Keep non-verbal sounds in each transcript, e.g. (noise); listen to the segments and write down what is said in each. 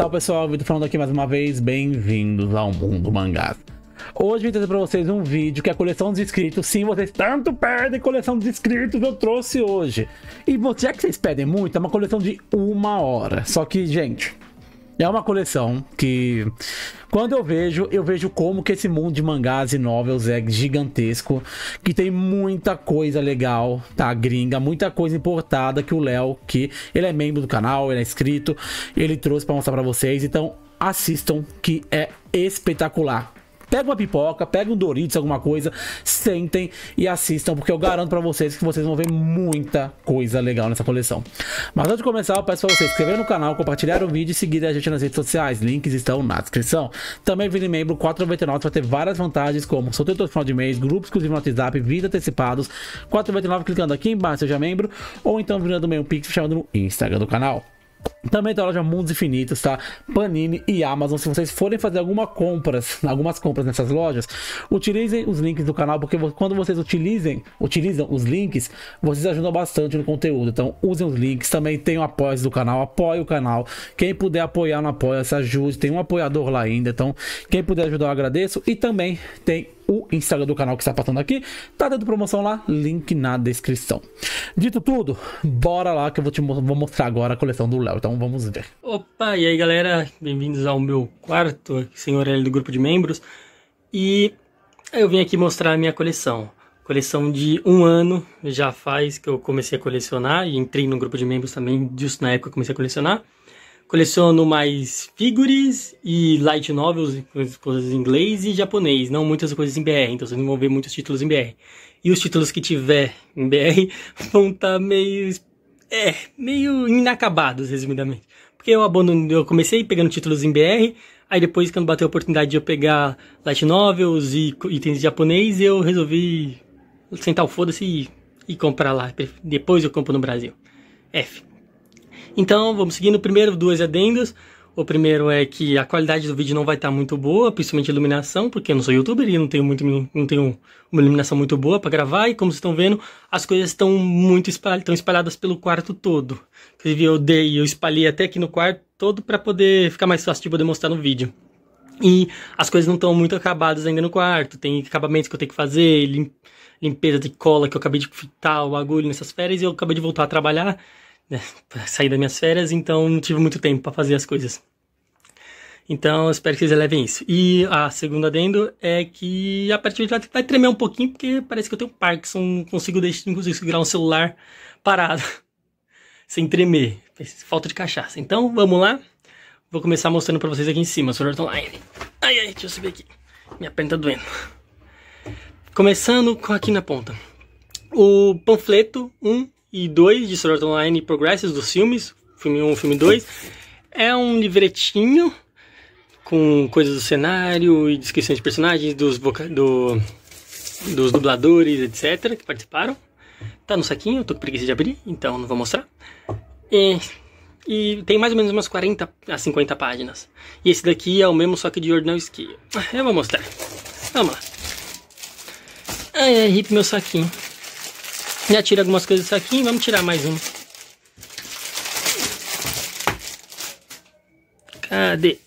Salve pessoal, Vitor falando aqui mais uma vez, bem-vindos ao Mundo Mangás. Hoje vim trazer para vocês um vídeo que é a coleção dos inscritos, sim, vocês tanto pedem, coleção dos inscritos, eu trouxe hoje. E já que vocês pedem muito, é uma coleção de uma hora, só que, gente, é uma coleção que, quando eu vejo, eu vejo como que esse mundo de mangás e novels é gigantesco, que tem muita coisa legal, tá? Gringa, muita coisa importada que o Léo, que ele é membro do canal, ele é inscrito, ele trouxe para mostrar para vocês. Então, assistam que é espetacular. Pega uma pipoca, pega um Doritos, alguma coisa, sentem e assistam, porque eu garanto para vocês que vocês vão ver muita coisa legal nessa coleção. Mas antes de começar, eu peço para vocês se inscrever no canal, compartilhar o vídeo e seguir a gente nas redes sociais. Links estão na descrição. Também vire membro 4,99 vai ter várias vantagens, como sorteio todo final de mês, grupos exclusivos no WhatsApp, vídeos antecipados, 4,99 clicando aqui embaixo, seja membro, ou então virando meio pix chamando no Instagram do canal. Também tem a loja Mundos Infinitos, tá? Panini e Amazon. Se vocês forem fazer alguma compras, algumas compras nessas lojas, utilizem os links do canal, porque quando vocês utilizem, utilizam os links, vocês ajudam bastante no conteúdo. Então, usem os links. Também tem o apoio do canal, apoie o canal. Quem puder apoiar no apoia, se ajude. Tem um apoiador lá ainda. Então, quem puder ajudar, eu agradeço. E também tem o Instagram do canal que está passando aqui. Tá dando promoção lá, link na descrição. Dito tudo, bora lá que eu vou te vou mostrar agora a coleção do Léo. Então vamos ver. Opa, e aí galera, bem-vindos ao meu quarto, senhor L do grupo de membros. E eu vim aqui mostrar a minha coleção. Coleção de um ano já faz que eu comecei a colecionar e entrei no grupo de membros também, justo na época eu comecei a colecionar. Coleciono mais figures e light novels, coisas em inglês e japonês, não muitas coisas em BR, então vocês não vão ver muitos títulos em BR. E os títulos que tiver em BR (laughs) vão estar tá meio. É, meio inacabados, resumidamente. Porque eu abandonei, eu comecei pegando títulos em BR, aí depois quando bateu a oportunidade de eu pegar light novels e itens japonês, eu resolvi sentar o foda-se e, e comprar lá. Depois eu compro no Brasil. F. Então, vamos seguindo. Primeiro, duas adendos. O primeiro é que a qualidade do vídeo não vai estar tá muito boa, principalmente a iluminação, porque eu não sou youtuber e não tenho, muito, não tenho uma iluminação muito boa para gravar. E como vocês estão vendo, as coisas estão muito espalhadas, espalhadas pelo quarto todo. Inclusive, eu dei, eu espalhei até aqui no quarto todo para poder ficar mais fácil de poder mostrar no vídeo. E as coisas não estão muito acabadas ainda no quarto. Tem acabamentos que eu tenho que fazer, limpeza de cola que eu acabei de fritar o agulho nessas férias e eu acabei de voltar a trabalhar né, saí das minhas férias, então não tive muito tempo para fazer as coisas. Então, espero que vocês levem isso. E a segunda adendo é que a partir de lá vai tremer um pouquinho, porque parece que eu tenho Parkinson, não consigo, deixar, não consigo segurar um celular parado, (laughs) sem tremer. Falta de cachaça. Então, vamos lá. Vou começar mostrando para vocês aqui em cima, Soror Online. Ai, ai, deixa eu subir aqui. Minha perna tá doendo. Começando com aqui na ponta. O panfleto 1 e 2 de Sword Art Online Progresses dos filmes, filme 1 um, filme 2. É um livretinho com coisas do cenário e descrições de personagens, dos, voca... do... dos dubladores, etc., que participaram. Tá no saquinho, eu tô com preguiça de abrir, então não vou mostrar. E, e, tem mais ou menos umas 40 a 50 páginas. E esse daqui é o mesmo, só que de Ordinal Ski. Eu vou mostrar. Vamos lá. Ai, ai, hip meu saquinho. Já tira algumas coisas do saquinho, vamos tirar mais uma. Cadê?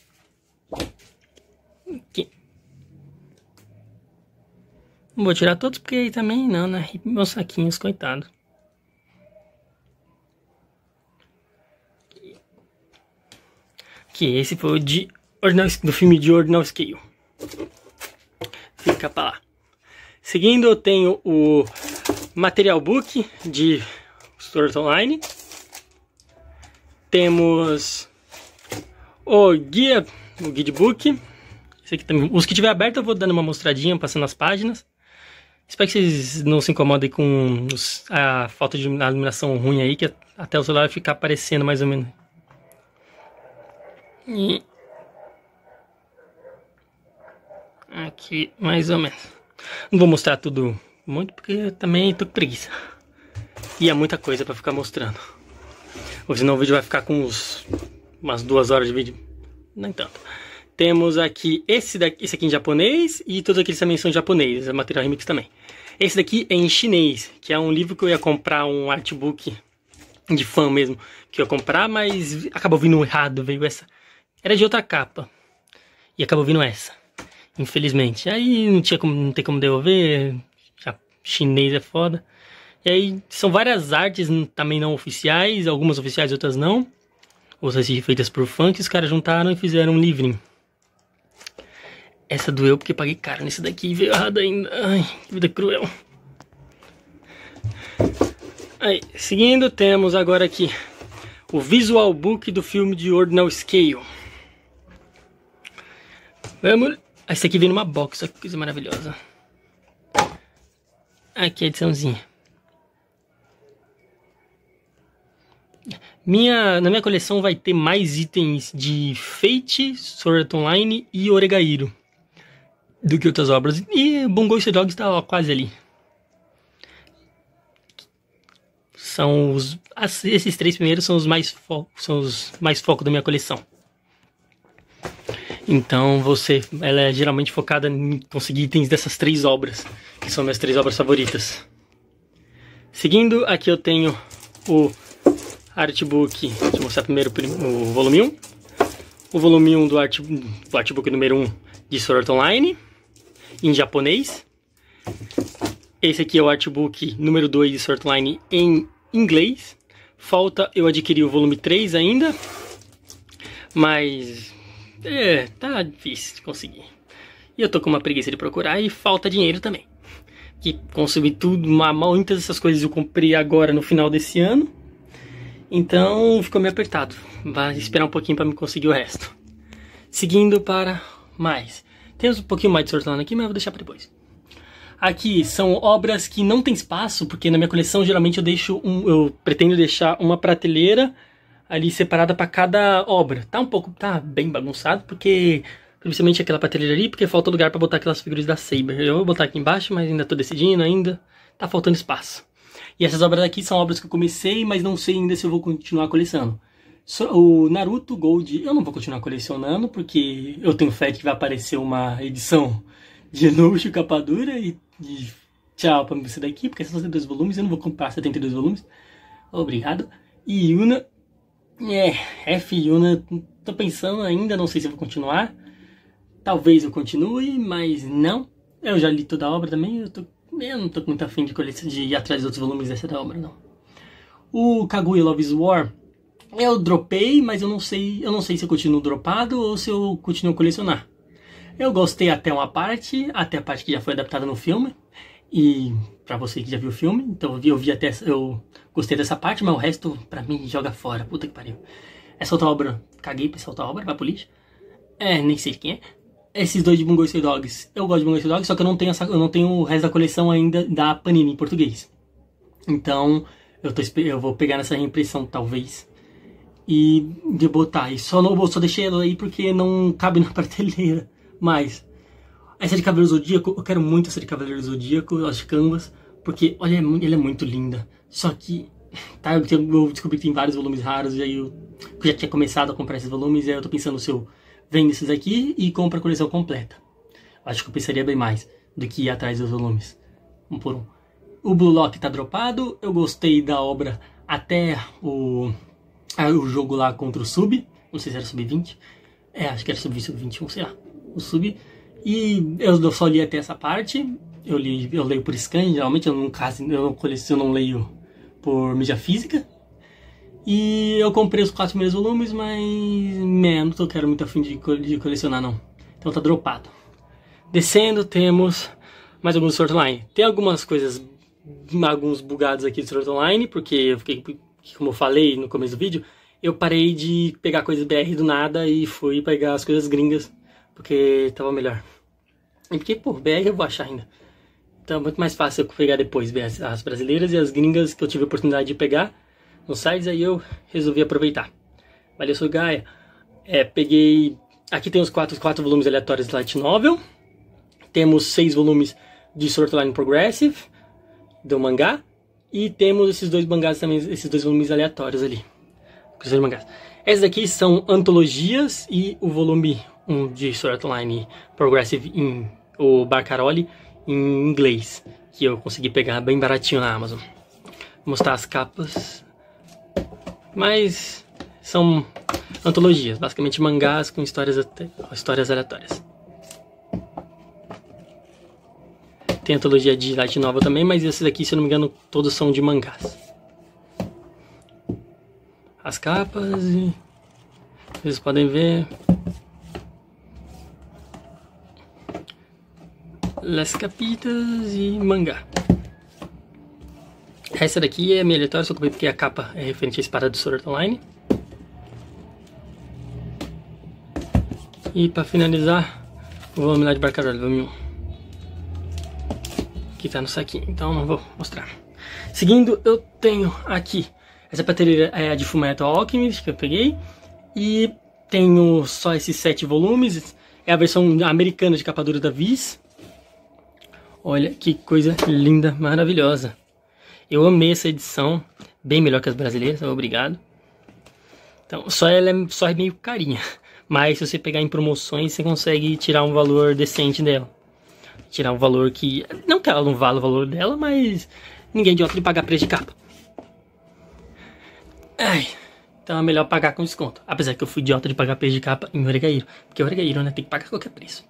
Aqui. Não vou tirar todos porque aí também não, né? Meus saquinhos, coitado. Que esse foi o de Ordinal, do filme de Ordinal Scale. Fica pra lá. Seguindo, eu tenho o material book de Stores Online. Temos o guia, o guidebook. Esse aqui também. Os que tiver aberto eu vou dando uma mostradinha, passando as páginas. Espero que vocês não se incomodem com os, a falta de iluminação ruim aí, que até o celular vai ficar aparecendo mais ou menos. E... Aqui, mais ou menos. Não vou mostrar tudo muito porque eu também tô com preguiça. E é muita coisa pra ficar mostrando. Ou senão o vídeo vai ficar com uns, umas duas horas de vídeo. Nem é tanto. Temos aqui esse daqui, esse aqui em japonês e todos aqueles também são japoneses é material remix também. Esse daqui é em chinês, que é um livro que eu ia comprar, um artbook de fã mesmo, que eu ia comprar, mas acabou vindo errado, veio essa. Era de outra capa. E acabou vindo essa. Infelizmente. Aí não tinha como, não tem como devolver, chinês é foda. E aí são várias artes também não oficiais, algumas oficiais, outras não. Outras feitas por funk, os caras juntaram e fizeram um livrinho. Essa doeu porque paguei caro nesse daqui e veio errado ainda. Ai, que vida cruel. Aí, seguindo, temos agora aqui o visual book do filme de Ordinal Scale. Vamos. Esse aqui vem numa box, que coisa maravilhosa. Aqui a ediçãozinha. Minha, na minha coleção vai ter mais itens de Fate, Sword Art Online e Oregairo do que outras obras. E Bungo e Dogs está quase ali. São os, esses três primeiros são os mais, fo, são os mais foco da minha coleção. Então você, ela é geralmente focada em conseguir itens dessas três obras, que são minhas três obras favoritas. Seguindo, aqui eu tenho o Artbook, deixa eu mostrar primeiro o volume 1. O volume 1 do, art, do Artbook número 1 de Sword Art Online, em japonês. Esse aqui é o Artbook número 2 de Sword Art Online em inglês. Falta eu adquirir o volume 3 ainda, mas é, tá difícil de conseguir. E eu tô com uma preguiça de procurar e falta dinheiro também. Que consumi tudo, muitas dessas coisas eu comprei agora no final desse ano. Então ficou meio apertado. Vai esperar um pouquinho para me conseguir o resto. Seguindo para mais. Temos um pouquinho mais de hortelã aqui, mas eu vou deixar para depois. Aqui são obras que não tem espaço, porque na minha coleção geralmente eu deixo um, eu pretendo deixar uma prateleira ali separada para cada obra. Tá um pouco, tá bem bagunçado, porque principalmente aquela prateleira ali, porque falta lugar para botar aquelas figuras da Saber. Eu vou botar aqui embaixo, mas ainda tô decidindo ainda. Tá faltando espaço. E essas obras aqui são obras que eu comecei, mas não sei ainda se eu vou continuar colecionando. O Naruto Gold eu não vou continuar colecionando, porque eu tenho fé que vai aparecer uma edição de luxo, capa dura e, e tchau pra você daqui, porque são 72 volumes, eu não vou comprar 72 volumes. Obrigado. E Yuna é, é F1, né? Tô pensando ainda, não sei se vou continuar. Talvez eu continue, mas não. Eu já li toda a obra também, eu, tô, eu não tô com muita afim de, coleção, de ir atrás dos outros volumes dessa obra, não. O Kaguya Loves War, eu dropei, mas eu não sei, eu não sei se eu continuo dropado ou se eu continuo colecionar. Eu gostei até uma parte, até a parte que já foi adaptada no filme. E para você que já viu o filme, então eu vi, eu vi até eu gostei dessa parte, mas o resto para mim joga fora, puta que pariu. Essa é outra obra, caguei pra essa outra obra, pra polícia. É, nem sei quem é. Esses dois de Bungo e Dogs, eu gosto de Bungo e Dogs, só que eu não tenho essa, eu não tenho o resto da coleção ainda da Panini em português. Então, eu tô eu vou pegar nessa reimpressão talvez e de botar. E só não vou só deixei ela aí porque não cabe na (laughs) prateleira mais. Essa de Cavaleiro Zodíaco, eu quero muito essa de Cavaleiro Zodíaco, as canvas, porque, olha, é ele é muito linda. Só que, (laughs) tá, eu descobri que tem vários volumes raros, e aí eu, eu já tinha começado a comprar esses volumes, e aí eu tô pensando se eu vendo esses aqui e compro a coleção completa. Acho que eu pensaria bem mais do que ir atrás dos volumes, um por um. O Blue Lock tá dropado, eu gostei da obra até o, o jogo lá contra o Sub, não sei se era Sub-20, é, acho que era Sub-21, sei lá, o Sub... E eu só li até essa parte. Eu, li, eu leio por scan, geralmente eu não, eu não coleciono, não leio por mídia física. E eu comprei os quatro primeiros volumes, mas menos não quero muito afim de, de colecionar não. Então tá dropado. Descendo temos mais alguns Sword Online. Tem algumas coisas, alguns bugados aqui de Sword Online, porque eu fiquei, como eu falei no começo do vídeo, eu parei de pegar coisas BR do nada e fui pegar as coisas gringas, porque tava melhor. E porque por BR eu vou achar ainda. Então é muito mais fácil eu pegar depois ver as, as brasileiras e as gringas que eu tive a oportunidade de pegar nos sites, aí eu resolvi aproveitar. Valeu, sou Gaia. É, peguei. Aqui tem os quatro, quatro volumes aleatórios de Light Novel. Temos seis volumes de Sword Line Progressive, do mangá. E temos esses dois mangás também, esses dois volumes aleatórios ali. Esses daqui aqui são antologias e o volume um de Storyline Progressive in o Barcaroli em inglês, que eu consegui pegar bem baratinho na Amazon. Vou mostrar as capas. Mas são antologias, basicamente mangás com histórias, histórias aleatórias. Tem antologia de light nova também, mas esses aqui, se eu não me engano, todos são de mangás. As capas, e vocês podem ver, Las Capitas e Mangá. Essa daqui é a minha aleatória, só comprei porque a capa é referente à espada do Sword Online. E para finalizar, vamos lá de Barcarolho, volume 1. Que tá no saquinho, então não vou mostrar. Seguindo, eu tenho aqui, essa prateleira é a de Fullmetal Alchemist, que eu peguei. E tenho só esses sete volumes, é a versão americana de capa dura da Viz. Olha que coisa linda, maravilhosa. Eu amei essa edição, bem melhor que as brasileiras, tá obrigado. Então, só ela é, só é meio carinha, (laughs) mas se você pegar em promoções, você consegue tirar um valor decente dela. Tirar um valor que, não que ela não vale o valor dela, mas ninguém é idiota de pagar preço de capa. Ai, então é melhor pagar com desconto. Apesar que eu fui idiota de pagar preço de capa em Oregairo, porque Oregairo, né, tem que pagar qualquer preço.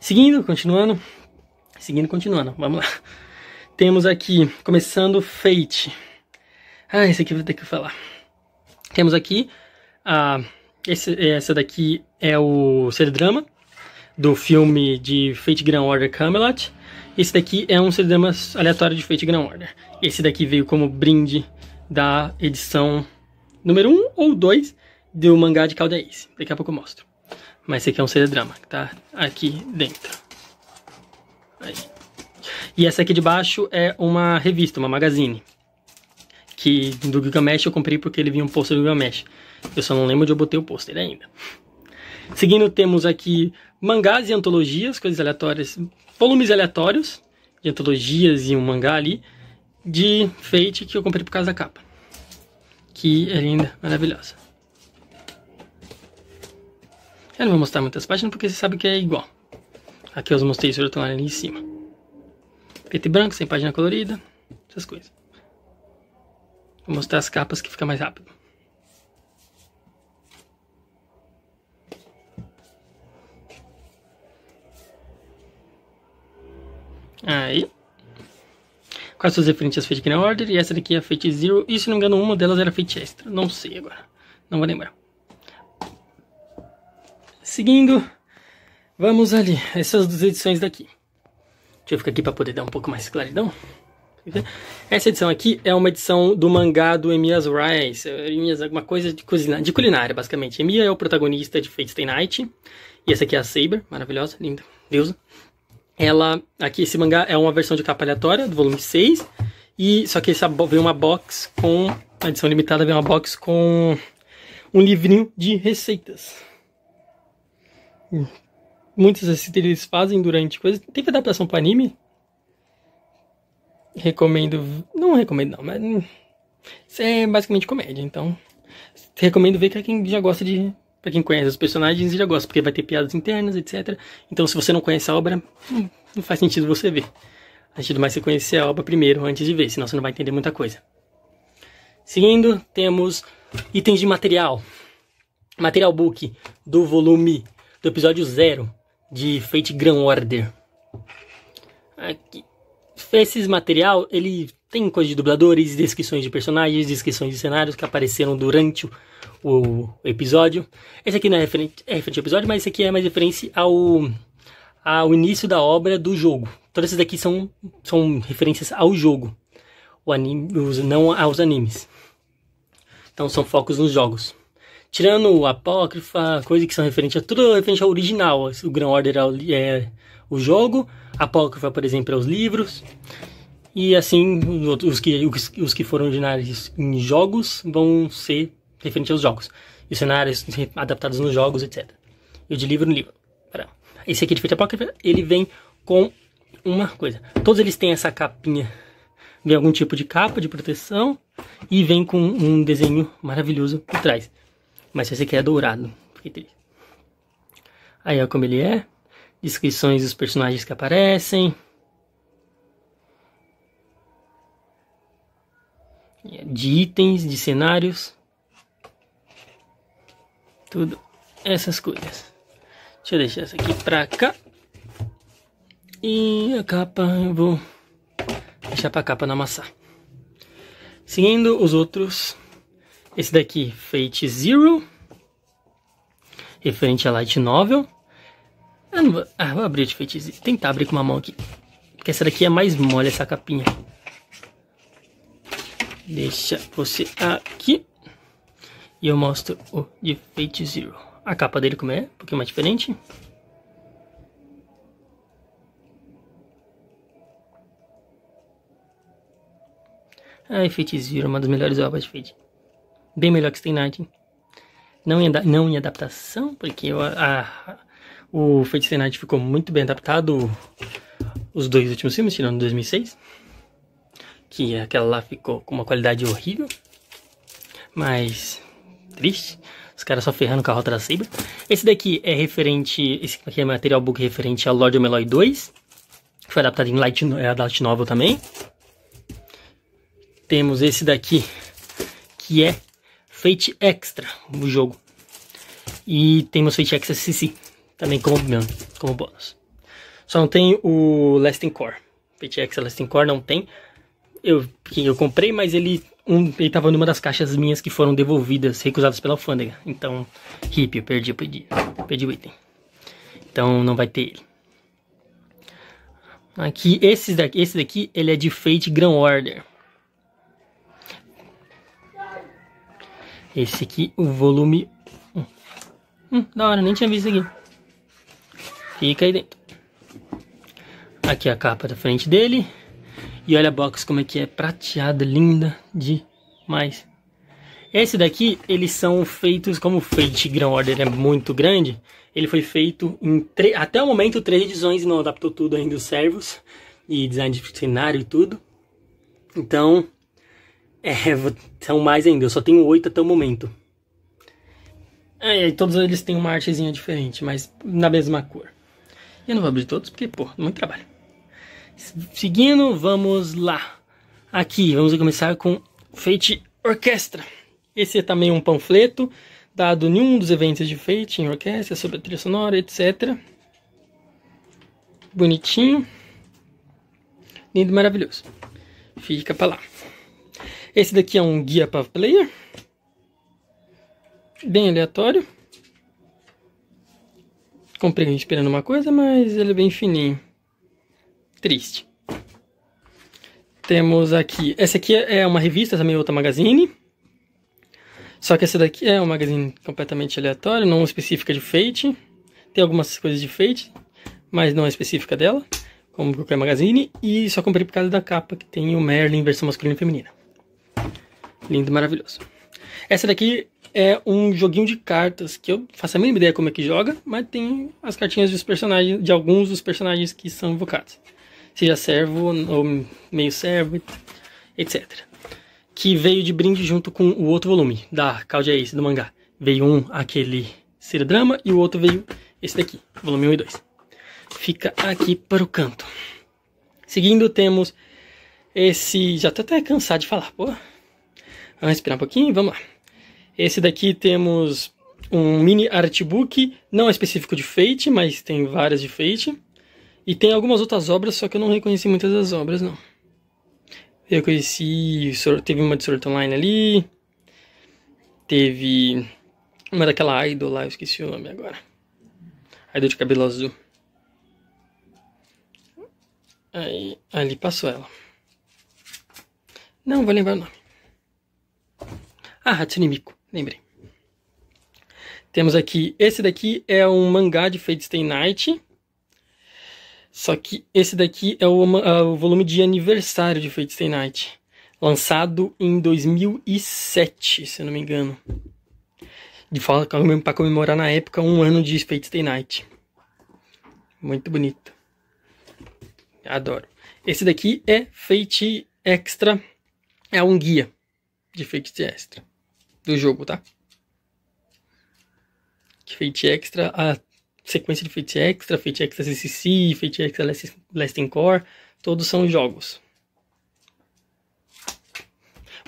Seguindo, continuando, Seguindo, continuando, vamos lá. Temos aqui, começando Fate. Ah, esse aqui eu vou ter que falar. Temos aqui, a, esse, essa daqui é o ser Drama, do filme de Fate Grand Order Camelot. Esse daqui é um ser Drama aleatório de Fate Grand Order. Esse daqui veio como brinde da edição número 1 um ou 2 do mangá de Caldaís. Daqui a pouco eu mostro. Mas esse aqui é um ser Drama, que tá aqui dentro. E essa aqui de baixo é uma revista, uma magazine. Que do Gilgamesh eu comprei porque ele vinha um pôster do Gilgamesh. Eu só não lembro onde eu botei o pôster ainda. Seguindo, temos aqui mangás e antologias, coisas aleatórias, volumes aleatórios de antologias e um mangá ali de Fate que eu comprei por causa da capa. Que é linda, maravilhosa. Eu não vou mostrar muitas páginas porque você sabe que é igual. Aqui eu os mosteiros estão ali em cima. Preto e branco, sem página colorida, essas coisas. Vou mostrar as capas que fica mais rápido. Aí. Quais suas referentes às Fate na Order? E essa daqui é a Fate Zero. E se não me engano, uma delas era Fate Extra. Não sei agora. Não vou lembrar. Seguindo. Vamos ali, essas duas edições daqui. Deixa eu ficar aqui para poder dar um pouco mais de claridão. Essa edição aqui é uma edição do mangá do Emias Rice, é, Emias alguma coisa de culinária, de culinária basicamente. Emiya é o protagonista de Fate Stay Night, e essa aqui é a Saber, maravilhosa, linda, deusa. Ela, aqui esse mangá é uma versão de capa aleatória do volume 6, e só que essa veio uma box com a edição limitada veio uma box com um livrinho de receitas muitos assim, eles fazem durante coisas. Teve adaptação para anime? Recomendo. Não recomendo, não, mas. Hum, isso é basicamente comédia, então. Recomendo ver pra quem já gosta de. Pra quem conhece os personagens e já gosta, porque vai ter piadas internas, etc. Então, se você não conhece a obra, hum, não faz sentido você ver. Antes do mais, você conhecer a obra primeiro, antes de ver, senão você não vai entender muita coisa. Seguindo, temos itens de material. Material Book do volume do episódio 0 de Fate Grand Order. Aqui, esse material, ele tem coisa de dubladores, descrições de personagens, descrições de cenários que apareceram durante o, o episódio. Esse aqui não é referente, é referente ao episódio, mas esse aqui é mais referência ao, ao início da obra do jogo. Todas essas daqui são, são referências ao jogo, o anime, os, não aos animes. Então são focos nos jogos tirando o apócrifa, coisas que são referentes a tudo referente ao original. O Grand Order é, é o jogo, apócrifa, por exemplo, é os livros. E assim, os que, os que foram originários em jogos vão ser referentes aos jogos. E os cenários adaptados nos jogos, etc. E o de livro no livro. Esse aqui é de feito apócrifa, ele vem com uma coisa. Todos eles têm essa capinha. Vem algum tipo de capa de proteção. E vem com um desenho maravilhoso por trás. Mas esse aqui é dourado. Fiquei triste. Aí ó como ele é. Descrições dos personagens que aparecem. De itens, de cenários. Tudo essas coisas. Deixa eu deixar essa aqui pra cá. E a capa eu vou deixar pra capa não amassar. Seguindo os outros esse daqui, Fate Zero, referente a Light Novel. Eu não vou, ah, vou abrir de Fate Zero, tentar abrir com uma mão aqui, porque essa daqui é mais mole, essa capinha. Deixa você aqui e eu mostro o de Fate Zero. A capa dele como é, um pouquinho mais diferente. Ah, Fate Zero, é uma das melhores obras de Fate bem melhor que Stay Night. Não em, não em adaptação, porque a, a, o Fate Night ficou muito bem adaptado os dois últimos filmes, tirando 2006. Que aquela lá ficou com uma qualidade horrível. Mas, triste. Os caras só ferrando com a Rota da Saber. Esse daqui é referente, esse aqui é material book referente a Lord Omeloy 2. foi adaptado em Light, é, Light Novel também. Temos esse daqui, que é Fate Extra no jogo. E tem o Fate Extra CC também como, como bônus. Só não tem o Lasting Core. Fate Extra Lasting Core não tem. Eu, eu comprei, mas ele um, ele numa das caixas minhas que foram devolvidas, recusadas pela alfândega. Então, hip, eu perdi, eu perdi, perdi o item. Então não vai ter ele. Aqui, esses daqui, esse daqui, ele é de Fate Grand Order. Esse aqui, o volume... Hum, da hora, nem tinha visto aqui. Fica aí dentro. Aqui é a capa da frente dele. E olha a box como é que é prateada, linda demais. Esse daqui, eles são feitos, como o Grand Order é muito grande, ele foi feito em tre... até o momento três edições e não adaptou tudo ainda os servos e design de cenário e tudo. Então, é, são mais ainda, eu só tenho oito até o momento. É, e todos eles têm uma artezinha diferente, mas na mesma cor. Eu não vou abrir todos porque, pô, muito trabalho. Seguindo, vamos lá. Aqui, vamos começar com Fate Orquestra. Esse é também um panfleto dado em um dos eventos de Fate em orquestra, sobre a trilha sonora, etc. Bonitinho. Lindo, maravilhoso. Fica pra lá. Esse daqui é um guia para player. Bem aleatório. Comprei esperando uma coisa, mas ele é bem fininho. Triste. Temos aqui... Essa aqui é uma revista, também é outra magazine. Só que essa daqui é um magazine completamente aleatório, não específica de Fate. Tem algumas coisas de Fate, mas não é específica dela, como qualquer magazine. E só comprei por causa da capa, que tem o Merlin versão masculina e feminina. Lindo, maravilhoso. Essa daqui é um joguinho de cartas que eu faço a mínima ideia como é que joga, mas tem as cartinhas dos personagens, de alguns dos personagens que são invocados. Seja servo ou meio servo, etc. Que veio de brinde junto com o outro volume da Caudia Ace do mangá. Veio um aquele ser drama e o outro veio esse daqui, volume 1 e 2. Fica aqui para o canto. Seguindo temos esse, já tô até cansado de falar, pô. Vamos respirar um pouquinho, vamos lá. Esse daqui temos um mini artbook, não é específico de Fate, mas tem várias de Fate. E tem algumas outras obras, só que eu não reconheci muitas das obras, não. Eu conheci, teve uma de Sword Online ali, teve uma daquela idol lá, eu esqueci o nome agora. Idol de cabelo azul. Aí, ali passou ela. Não vou lembrar o nome. Ah, Hatsune Miku, lembrei. Temos aqui, esse daqui é um mangá de Fate Stay Night. Só que esse daqui é o, uh, o volume de aniversário de Fate Stay Night. Lançado em 2007, se eu não me engano. De forma para comemorar na época um ano de Fate Stay Night. Muito bonito. Adoro. Esse daqui é Fate Extra. É um guia de Fate Extra do jogo, tá? Fate Extra, a sequência de Fate Extra, Fate Extra CCC, Fate Extra Lasting Core, todos são jogos.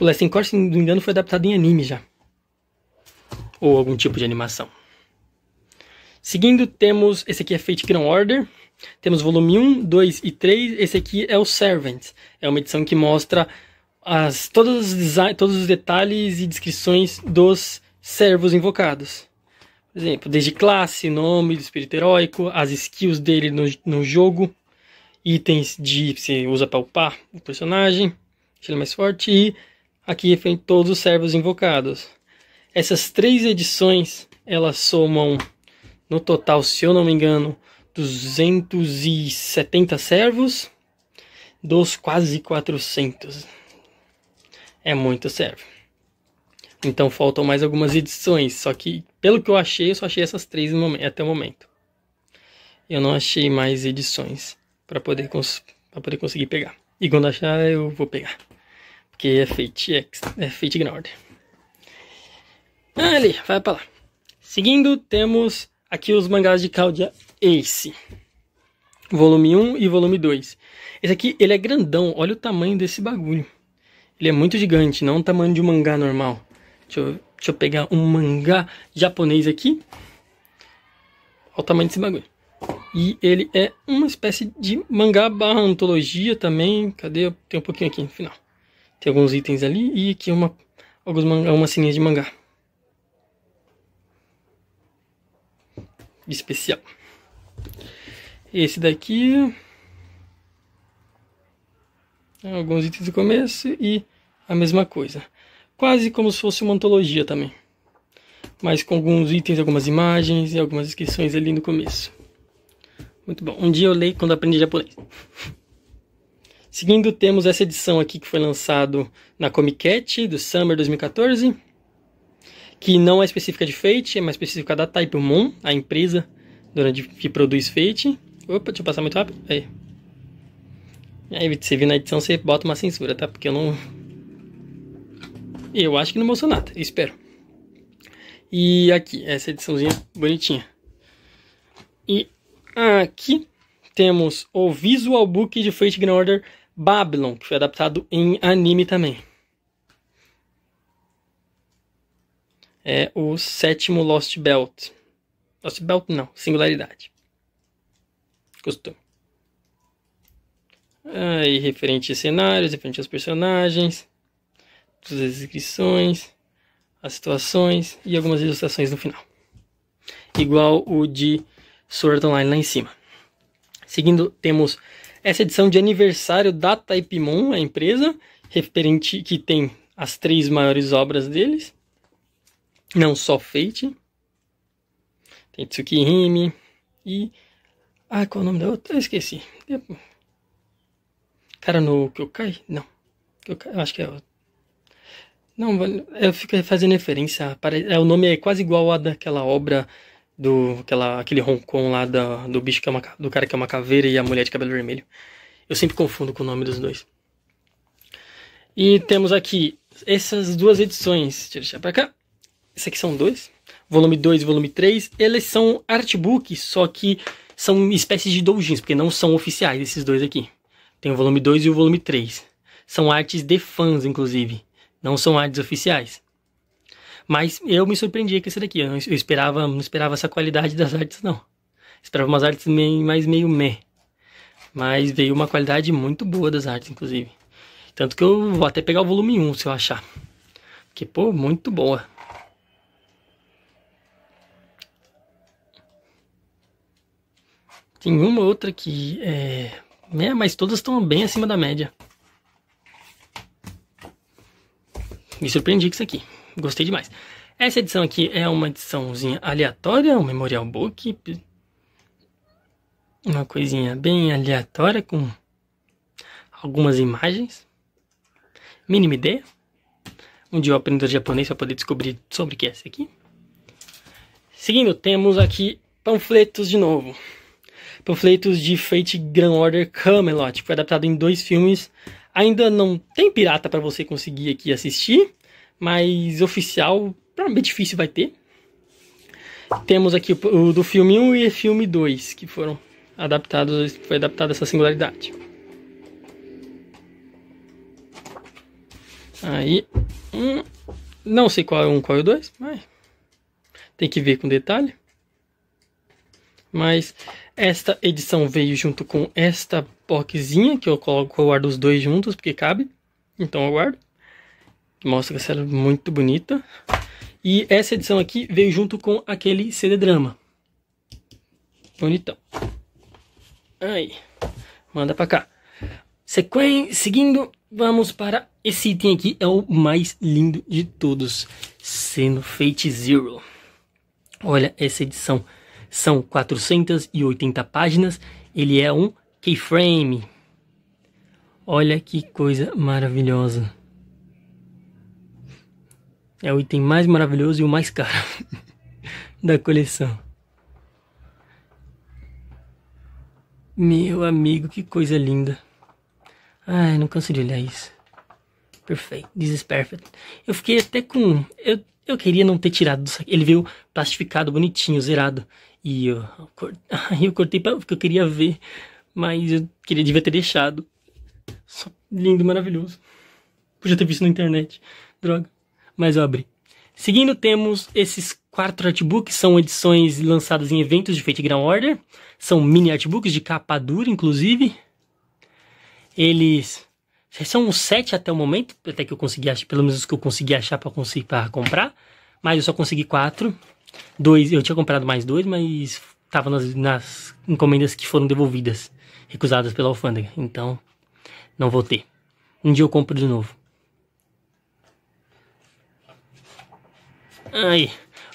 O Lasting Core, se não me engano, foi adaptado em anime já. Ou algum tipo de animação. Seguindo, temos. Esse aqui é Fate Grand Order. Temos volume 1, 2 e 3. Esse aqui é o Servant. É uma edição que mostra as, todos, os design, todos os detalhes e descrições dos servos invocados. Por exemplo, desde classe, nome do espírito heróico, as skills dele no, no jogo, itens de se você usa para upar o personagem, deixar ele mais forte, e aqui referente todos os servos invocados. Essas três edições, elas somam no total, se eu não me engano, 270 servos dos quase 400 é muito sério. Então faltam mais algumas edições, só que pelo que eu achei, eu só achei essas três até o momento. Eu não achei mais edições para poder, cons poder conseguir pegar. E quando achar, eu vou pegar. Porque é Fate, é, é Fate Ignored. Ali, ah, vai pra lá. Seguindo, temos aqui os mangás de Claudia Ace. Volume 1 e volume 2. Esse aqui, ele é grandão. Olha o tamanho desse bagulho. Ele é muito gigante, não o é tamanho de um mangá normal. Deixa eu, deixa eu pegar um mangá japonês aqui. Olha o tamanho desse bagulho. E ele é uma espécie de mangá barra antologia também. Cadê? Tem um pouquinho aqui no final. Tem alguns itens ali e aqui uma, alguns mangá, uma sininha de mangá. especial. Esse daqui alguns itens do começo e a mesma coisa. Quase como se fosse uma antologia também. Mas com alguns itens, algumas imagens e algumas descrições ali no começo. Muito bom. Um dia eu leio quando aprendi japonês. (laughs) Seguindo, temos essa edição aqui que foi lançado na Comic do Summer 2014, que não é específica de Fate, é mais específica da Type Moon, a empresa durante que produz Fate. Opa, deixa eu passar muito rápido. Aí. É, e aí, você vir na edição, você bota uma censura, tá? Porque eu não. Eu acho que não mostrou nada, espero. E aqui, essa ediçãozinha bonitinha. E aqui temos o Visual Book de Fate Grand Order Babylon, que foi adaptado em anime também. É o sétimo Lost Belt. Lost Belt não, Singularidade. Costume. Aí, referente a cenários, referente aos personagens, todas as descrições, as situações e algumas ilustrações no final. Igual o de Sword Online lá em cima. Seguindo, temos essa edição de aniversário da Taipimon, a empresa, referente que tem as três maiores obras deles. Não só Fate. Tem Tsukihime e... Ah, qual é o nome da outra? Eu esqueci. Cara, no que eu caí? Não. Eu, eu acho que é. Não, eu fico fazendo referência. É, o nome é quase igual ao daquela obra do aquela, aquele roncon lá da, do bicho que é uma, do cara que é uma caveira e a mulher de cabelo vermelho. Eu sempre confundo com o nome dos dois. E temos aqui essas duas edições. Deixa eu deixar pra cá. Esse aqui são dois. Volume 2 e volume 3. Eles são artbooks, só que são espécies de doujins, porque não são oficiais esses dois aqui. Tem o volume 2 e o volume 3. São artes de fãs, inclusive. Não são artes oficiais. Mas eu me surpreendi com esse daqui. Eu não esperava, não esperava essa qualidade das artes, não. esperava umas artes meio, mais meio meh. Mas veio uma qualidade muito boa das artes, inclusive. Tanto que eu vou até pegar o volume 1 se eu achar. Porque, pô, muito boa. Tem uma outra que é é, mas todas estão bem acima da média. Me surpreendi com isso aqui. Gostei demais. Essa edição aqui é uma ediçãozinha aleatória, um memorial book. Uma coisinha bem aleatória com algumas imagens. Mínima ideia. Um dia eu aprendo japonês para poder descobrir sobre o que é esse aqui. Seguindo, temos aqui panfletos de novo. Panfletos de Fate Grand Order Camelot. Foi adaptado em dois filmes. Ainda não tem pirata para você conseguir aqui assistir, mas oficial provavelmente difícil vai ter. Temos aqui o, do filme 1 e o filme 2, que foram adaptados, foi adaptada essa singularidade. Aí, hum, não sei qual é um, qual é o dois, mas tem que ver com detalhe. Mas esta edição veio junto com esta boxinha que eu coloco, eu guardo os dois juntos porque cabe. Então eu guardo. Mostra que ela é muito bonita. E essa edição aqui veio junto com aquele CD drama. Bonitão. Aí, manda pra cá. Sequen seguindo, vamos para esse item aqui. É o mais lindo de todos, sendo Fate Zero. Olha essa edição são 480 páginas, ele é um keyframe. Olha que coisa maravilhosa. É o item mais maravilhoso e o mais caro (laughs) da coleção. Meu amigo, que coisa linda. Ai, não canso de olhar isso. Perfeito. This is perfect. Eu fiquei até com... Eu, eu queria não ter tirado do saquinho. Ele veio plastificado, bonitinho, zerado. E eu, (laughs) eu cortei pra, porque eu queria ver, mas eu queria, devia ter deixado. Só lindo, maravilhoso. Podia ter visto na internet. Droga. Mas eu abri. Seguindo, temos esses quatro artbooks, são edições lançadas em eventos de Fate Grand Order. São mini artbooks de capa dura, inclusive. Eles são sete até o momento, até que eu consegui achar, pelo menos os que eu consegui achar para comprar. Mas eu só consegui quatro. Dois, eu tinha comprado mais dois, mas tava nas, nas encomendas que foram devolvidas, recusadas pela alfândega. Então, não vou ter. Um dia eu compro de novo. Aí, vou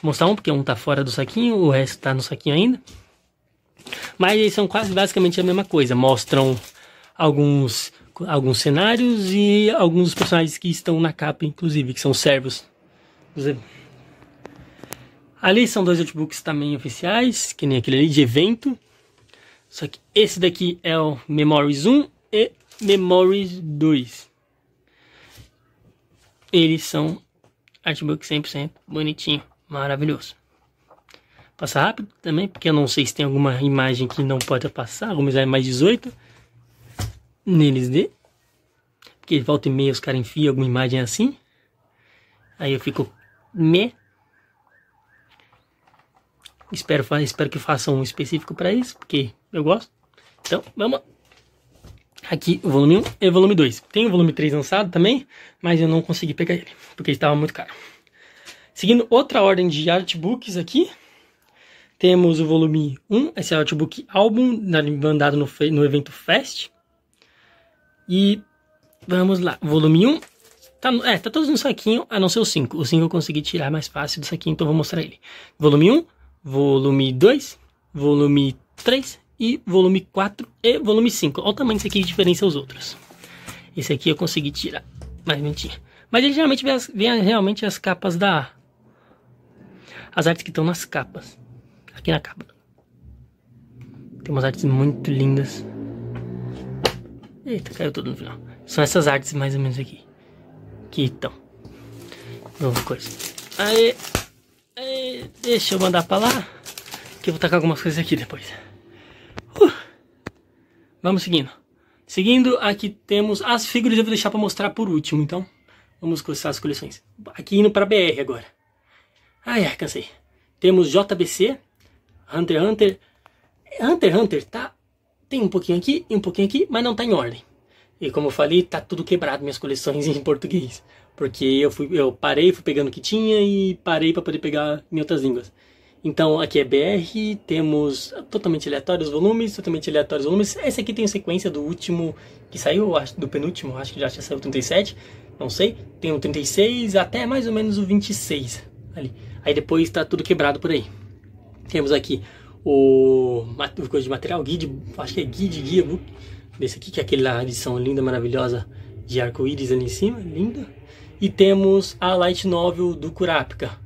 mostrar um, porque um tá fora do saquinho, o resto tá no saquinho ainda. Mas eles são quase basicamente a mesma coisa. Mostram alguns, alguns cenários e alguns personagens que estão na capa, inclusive, que são servos dos, Ali são dois notebooks também oficiais, que nem aquele ali de evento. Só que esse daqui é o Memories 1 e Memories 2. Eles são artbook 100% bonitinho, maravilhoso. Passa rápido também, porque eu não sei se tem alguma imagem que não pode passar. Vamos usar é mais 18 neles de. Porque volta e meia os caras enfiam alguma imagem assim. Aí eu fico me Espero, espero que façam um específico para isso, porque eu gosto. Então, vamos Aqui o volume 1 e o volume 2. Tem o volume 3 lançado também, mas eu não consegui pegar ele, porque estava muito caro. Seguindo outra ordem de artbooks aqui, temos o volume 1, esse é o artbook álbum, mandado no, no evento Fest. E vamos lá, volume 1. Tá, é, tá todos no saquinho, a não ser o 5. O 5 eu consegui tirar mais fácil do saquinho, então vou mostrar ele. Volume 1, volume 2, volume 3 e volume 4 e volume 5. Olha o tamanho desse aqui que diferencia os outros. Esse aqui eu consegui tirar, mas não tinha. Mas ele geralmente vem, as, vem realmente as capas da... As artes que estão nas capas. Aqui na capa. Tem umas artes muito lindas. Eita, caiu tudo no final. São essas artes mais ou menos aqui. Que estão. Coisa. Aê! Deixa eu mandar pra lá. Que eu vou tacar algumas coisas aqui depois. Uh, vamos seguindo. Seguindo, aqui temos as figuras. Eu vou deixar pra mostrar por último, então. Vamos começar as coleções. Aqui indo pra BR agora. Ai, ai, cansei. Temos JBC, Hunter x Hunter. Hunter x Hunter tá... Tem um pouquinho aqui e um pouquinho aqui, mas não tá em ordem. E como eu falei, tá tudo quebrado minhas coleções (laughs) em português porque eu fui eu parei, fui pegando o que tinha e parei para poder pegar em outras línguas. Então aqui é BR, temos totalmente aleatórios volumes, totalmente aleatórios volumes. Esse aqui tem sequência do último que saiu, acho, do penúltimo, acho que já, tinha saiu 37, não sei. Tem o 36 até mais ou menos o 26 ali. Aí depois está tudo quebrado por aí. Temos aqui o coisa de material, guide, acho que é guide, guia, book, desse aqui, que é aquele lá, edição linda, maravilhosa de arco-íris ali em cima, linda e temos a light novel do Kurapika.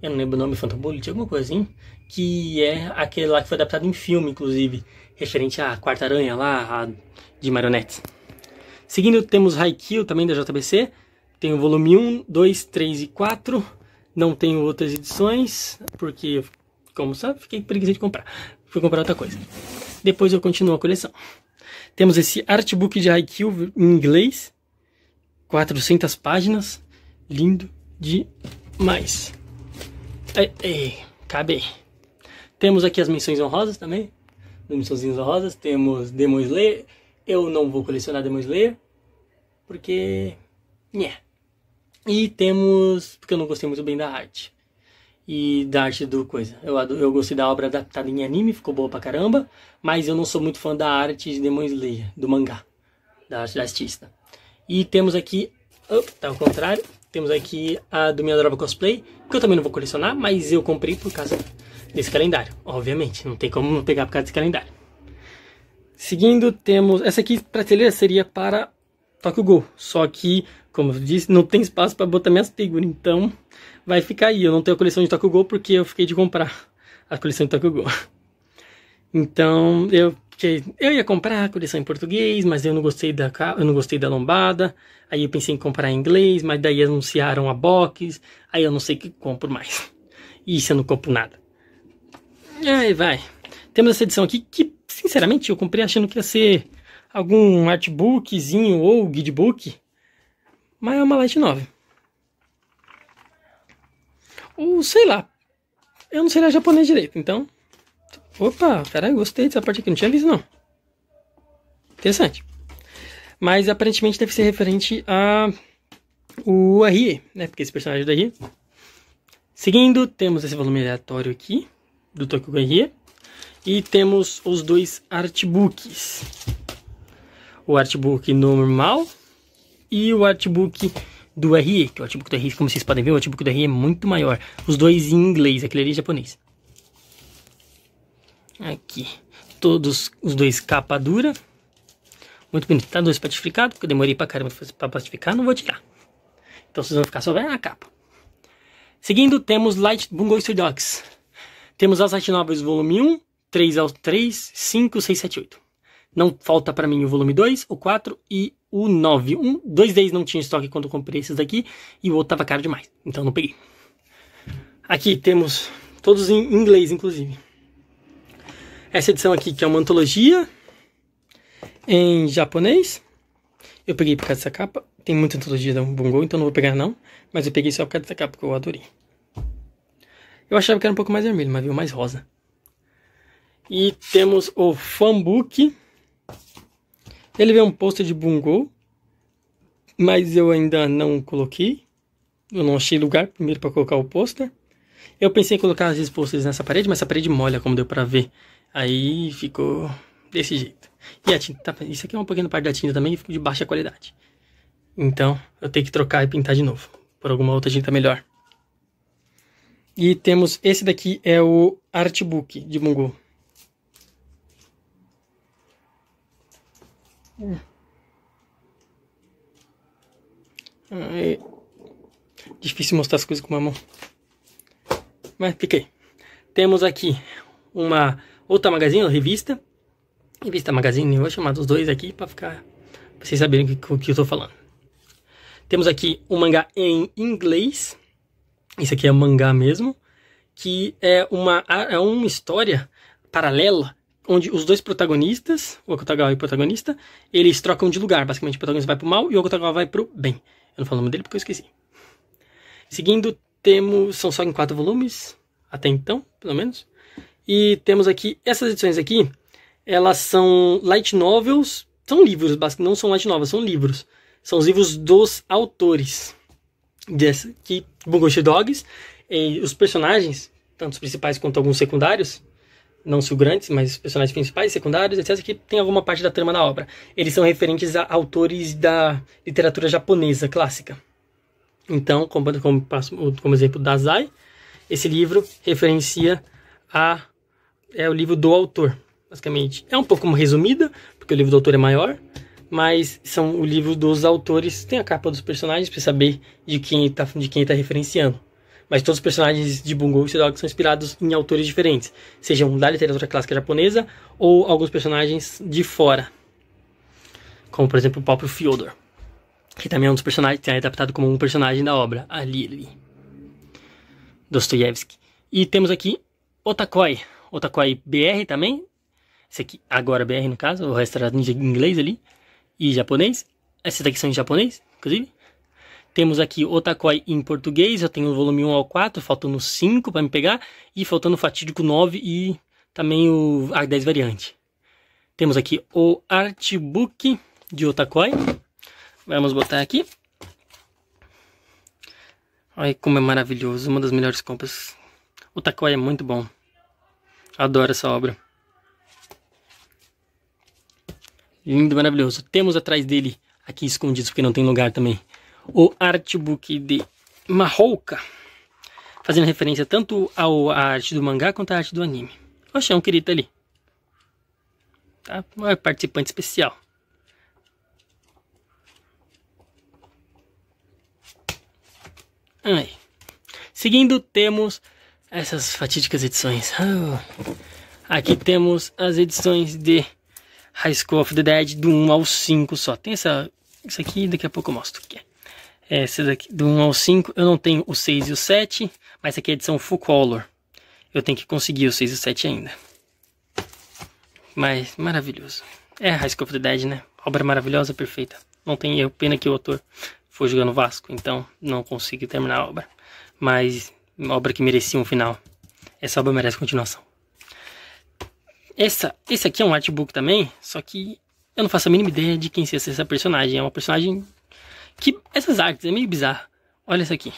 Eu não lembro o nome, Phantom Bullet, alguma coisa assim. Que é aquele lá que foi adaptado em filme, inclusive. Referente à Quarta Aranha lá, de marionetes. Seguindo, temos Haikyuu, também da JBC. Tem o volume 1, 2, 3 e 4. Não tenho outras edições, porque, como sabe, fiquei preguiça de comprar. Fui comprar outra coisa. Depois eu continuo a coleção. Temos esse artbook de Haikyuu em inglês. 400 páginas lindo demais. Ei, é, ei, é, cabe Temos aqui as menções honrosas também. Menções honrosas. Temos Demon Slayer. Eu não vou colecionar Demon Slayer. Porque... Yeah. E temos... Porque eu não gostei muito bem da arte. E da arte do coisa. Eu, eu gostei da obra adaptada em anime. Ficou boa pra caramba. Mas eu não sou muito fã da arte de Demon Slayer. Do mangá. Da arte da artista. E temos aqui... Opa, tá ao contrário. Temos aqui a do Minha Drava Cosplay, que eu também não vou colecionar, mas eu comprei por causa desse calendário. Obviamente, não tem como não pegar por causa desse calendário. Seguindo, temos... Essa aqui, prateleira, seria para Tokyo Go. Só que, como eu disse, não tem espaço para botar minhas figuras, então vai ficar aí. Eu não tenho a coleção de Tokyo Go porque eu fiquei de comprar a coleção de Tokyo Go. Então, eu porque eu ia comprar a coleção em português, mas eu não gostei da eu não gostei da lombada. Aí eu pensei em comprar em inglês, mas daí anunciaram a box. Aí eu não sei o que compro mais. E (laughs) isso eu não compro nada. Aí vai. Temos essa edição aqui que, sinceramente, eu comprei achando que ia ser algum artbookzinho ou guidebook. Mas é uma light novel. Ou sei lá. Eu não sei ler japonês direito, então Opa, caralho, gostei dessa parte aqui, não tinha visto não. Interessante. Mas aparentemente deve ser referente a o RE, né? Porque esse personagem é do RE. Seguindo, temos esse volume aleatório aqui, do Tokyo RE. E temos os dois artbooks. O artbook normal e o artbook do RE, que é o artbook do RE, como vocês podem ver, o artbook do RE é muito maior. Os dois em inglês, aquele ali é japonês. Aqui, todos os dois capa dura. Muito bonito, tá? Dois patificados, porque eu demorei pra caramba pra plastificar, não vou tirar. Então vocês vão ficar só vendo a capa. Seguindo, temos Light Bungo Docs. Temos as Light Novels volume 1, 3 ao 3, 5, 6, 7, 8. Não falta para mim o volume 2, o 4 e o 9. Um, dois deles não tinha estoque quando eu comprei esses daqui e o outro tava caro demais, então não peguei. Aqui temos todos em inglês, inclusive. Essa edição aqui, que é uma antologia em japonês. Eu peguei por causa dessa capa. Tem muita antologia da Bungo, então não vou pegar não. Mas eu peguei só por causa dessa capa, porque eu adorei. Eu achava que era um pouco mais vermelho, mas viu mais rosa. E temos o fanbook. Ele veio um pôster de Bungo, mas eu ainda não coloquei. Eu não achei lugar primeiro para colocar o pôster. Eu pensei em colocar as posters nessa parede, mas essa parede molha, como deu para ver Aí ficou desse jeito. E a tinta, tá isso aqui é um pouquinho parte da tinta também, ficou de baixa qualidade. Então, eu tenho que trocar e pintar de novo, por alguma outra tinta melhor. E temos, esse daqui é o Artbook de Mungo. difícil mostrar as coisas com uma mão. Mas fiquei. Temos aqui uma Outra tá magazine ou revista. Revista tá magazine, eu vou chamar dos dois aqui para ficar pra vocês saberem o que, que, eu tô falando. Temos aqui um mangá em inglês. Isso aqui é mangá mesmo, que é uma é uma história paralela onde os dois protagonistas, o Okutagawa e o protagonista, eles trocam de lugar. Basicamente, o protagonista vai pro mal e o Okutagawa vai pro bem. Eu não falo o nome dele porque eu esqueci. Seguindo, temos. São só em quatro volumes, até então, pelo menos. E temos aqui essas edições aqui, elas são light novels, são livros, não são light novels, são livros. São os livros dos autores. Dessa, que Bungoshi Dogs, os personagens, tanto os principais quanto alguns secundários, não figurantes, mas os personagens principais, secundários, etc., que tem alguma parte da trama da obra. Eles são referentes a autores da literatura japonesa clássica. Então, como, como, como exemplo da Zai, esse livro referencia a é o livro do autor, basicamente. É um pouco resumida, porque o livro do autor é maior, mas são o livro dos autores, tem a capa dos personagens para saber de quem está de quem tá referenciando. Mas todos os personagens de Bungo e Sedog são inspirados em autores diferentes, sejam da literatura clássica japonesa ou alguns personagens de fora. Como, por exemplo, o próprio Fyodor, que também é um dos personagens, é adaptado como um personagem da obra, a Lili. Dostoyevsky. E temos aqui Otakoi, Otakuai tá BR também. Esse aqui, agora BR no caso, o resto era em inglês ali. E japonês. Esses daqui são em japonês, inclusive. Temos aqui Otakoi em português, eu tenho o volume 1 ao 4, faltando 5 para me pegar. E faltando o fatídico 9 e também o A10 variante. Temos aqui o Artbook de Otakoi. Vamos botar aqui. Olha como é maravilhoso, uma das melhores compras. O Takoi é muito bom. Adoro essa obra. Lindo, maravilhoso. Temos atrás dele, aqui escondidos porque não tem lugar também, o artbook de Mahouka, fazendo referência tanto à arte do mangá quanto à arte do anime. Oxe, é um querido ali. Tá? Um participante especial. Aí. Seguindo, temos essas fatídicas edições. Ah. Aqui temos as edições de High School of the Dead do 1 ao 5 só. Tem essa, isso aqui, daqui a pouco eu mostro o que é. é essa daqui, do 1 ao 5, eu não tenho o 6 e o 7, mas essa aqui é a edição full color. Eu tenho que conseguir o 6 e o 7 ainda. Mas, maravilhoso. É High School of the Dead, né? Obra maravilhosa, perfeita. Não tem erro, pena que o autor foi jogando Vasco, então não consegui terminar a obra. Mas uma obra que merecia um final. Essa obra merece continuação. Essa, esse aqui é um artbook também, só que eu não faço a mínima ideia de quem seja essa personagem. É uma personagem que. Essas artes é meio bizarro. Olha isso aqui.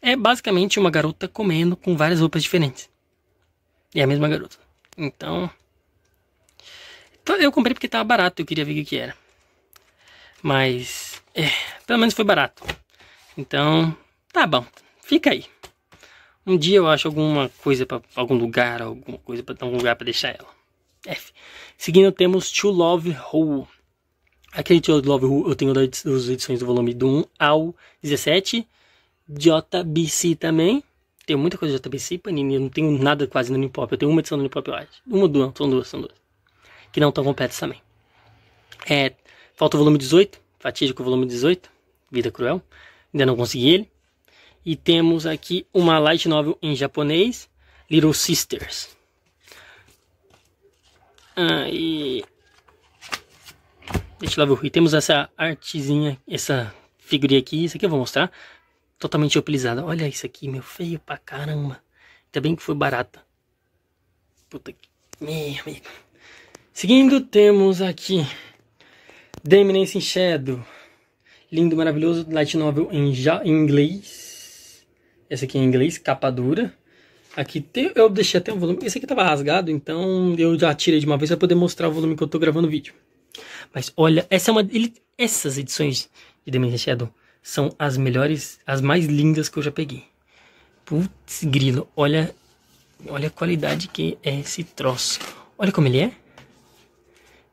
É basicamente uma garota comendo com várias roupas diferentes. É a mesma garota. Então. então eu comprei porque tava barato, eu queria ver o que era. Mas. É, pelo menos foi barato. Então, Tá bom, fica aí. Um dia eu acho alguma coisa para algum lugar, alguma coisa para algum lugar para deixar ela. F. Seguindo temos To Love Who. Aqui de To Love Who eu tenho as edições do volume do 1 ao 17. JBC também. Tenho muita coisa de JBC, Panini. Eu não tenho nada quase no Nipop. Eu tenho uma edição no Nipop, eu acho. Uma ou duas, são duas, são duas. Que não estão completas também. É, falta o volume 18. Fatídico volume 18. Vida Cruel. Ainda não consegui ele. E temos aqui uma light novel em japonês, Little Sisters. Aí, deixa eu lá o E temos essa artezinha, essa figurinha aqui. Isso aqui eu vou mostrar. Totalmente utilizada. Olha isso aqui, meu. Feio pra caramba. Ainda bem que foi barata. Puta que... Meu amigo. Seguindo, temos aqui... The in Shadow. Lindo, maravilhoso. Light novel em, ja... em inglês. Esse aqui é em inglês, capa dura. Aqui tem, eu deixei até um volume. Esse aqui tava rasgado, então eu já tirei de uma vez para poder mostrar o volume que eu tô gravando o vídeo. Mas olha, essa é uma, ele, essas edições de Demon Shadow são as melhores, as mais lindas que eu já peguei. Putz, grilo, olha, olha a qualidade que é esse troço. Olha como ele é.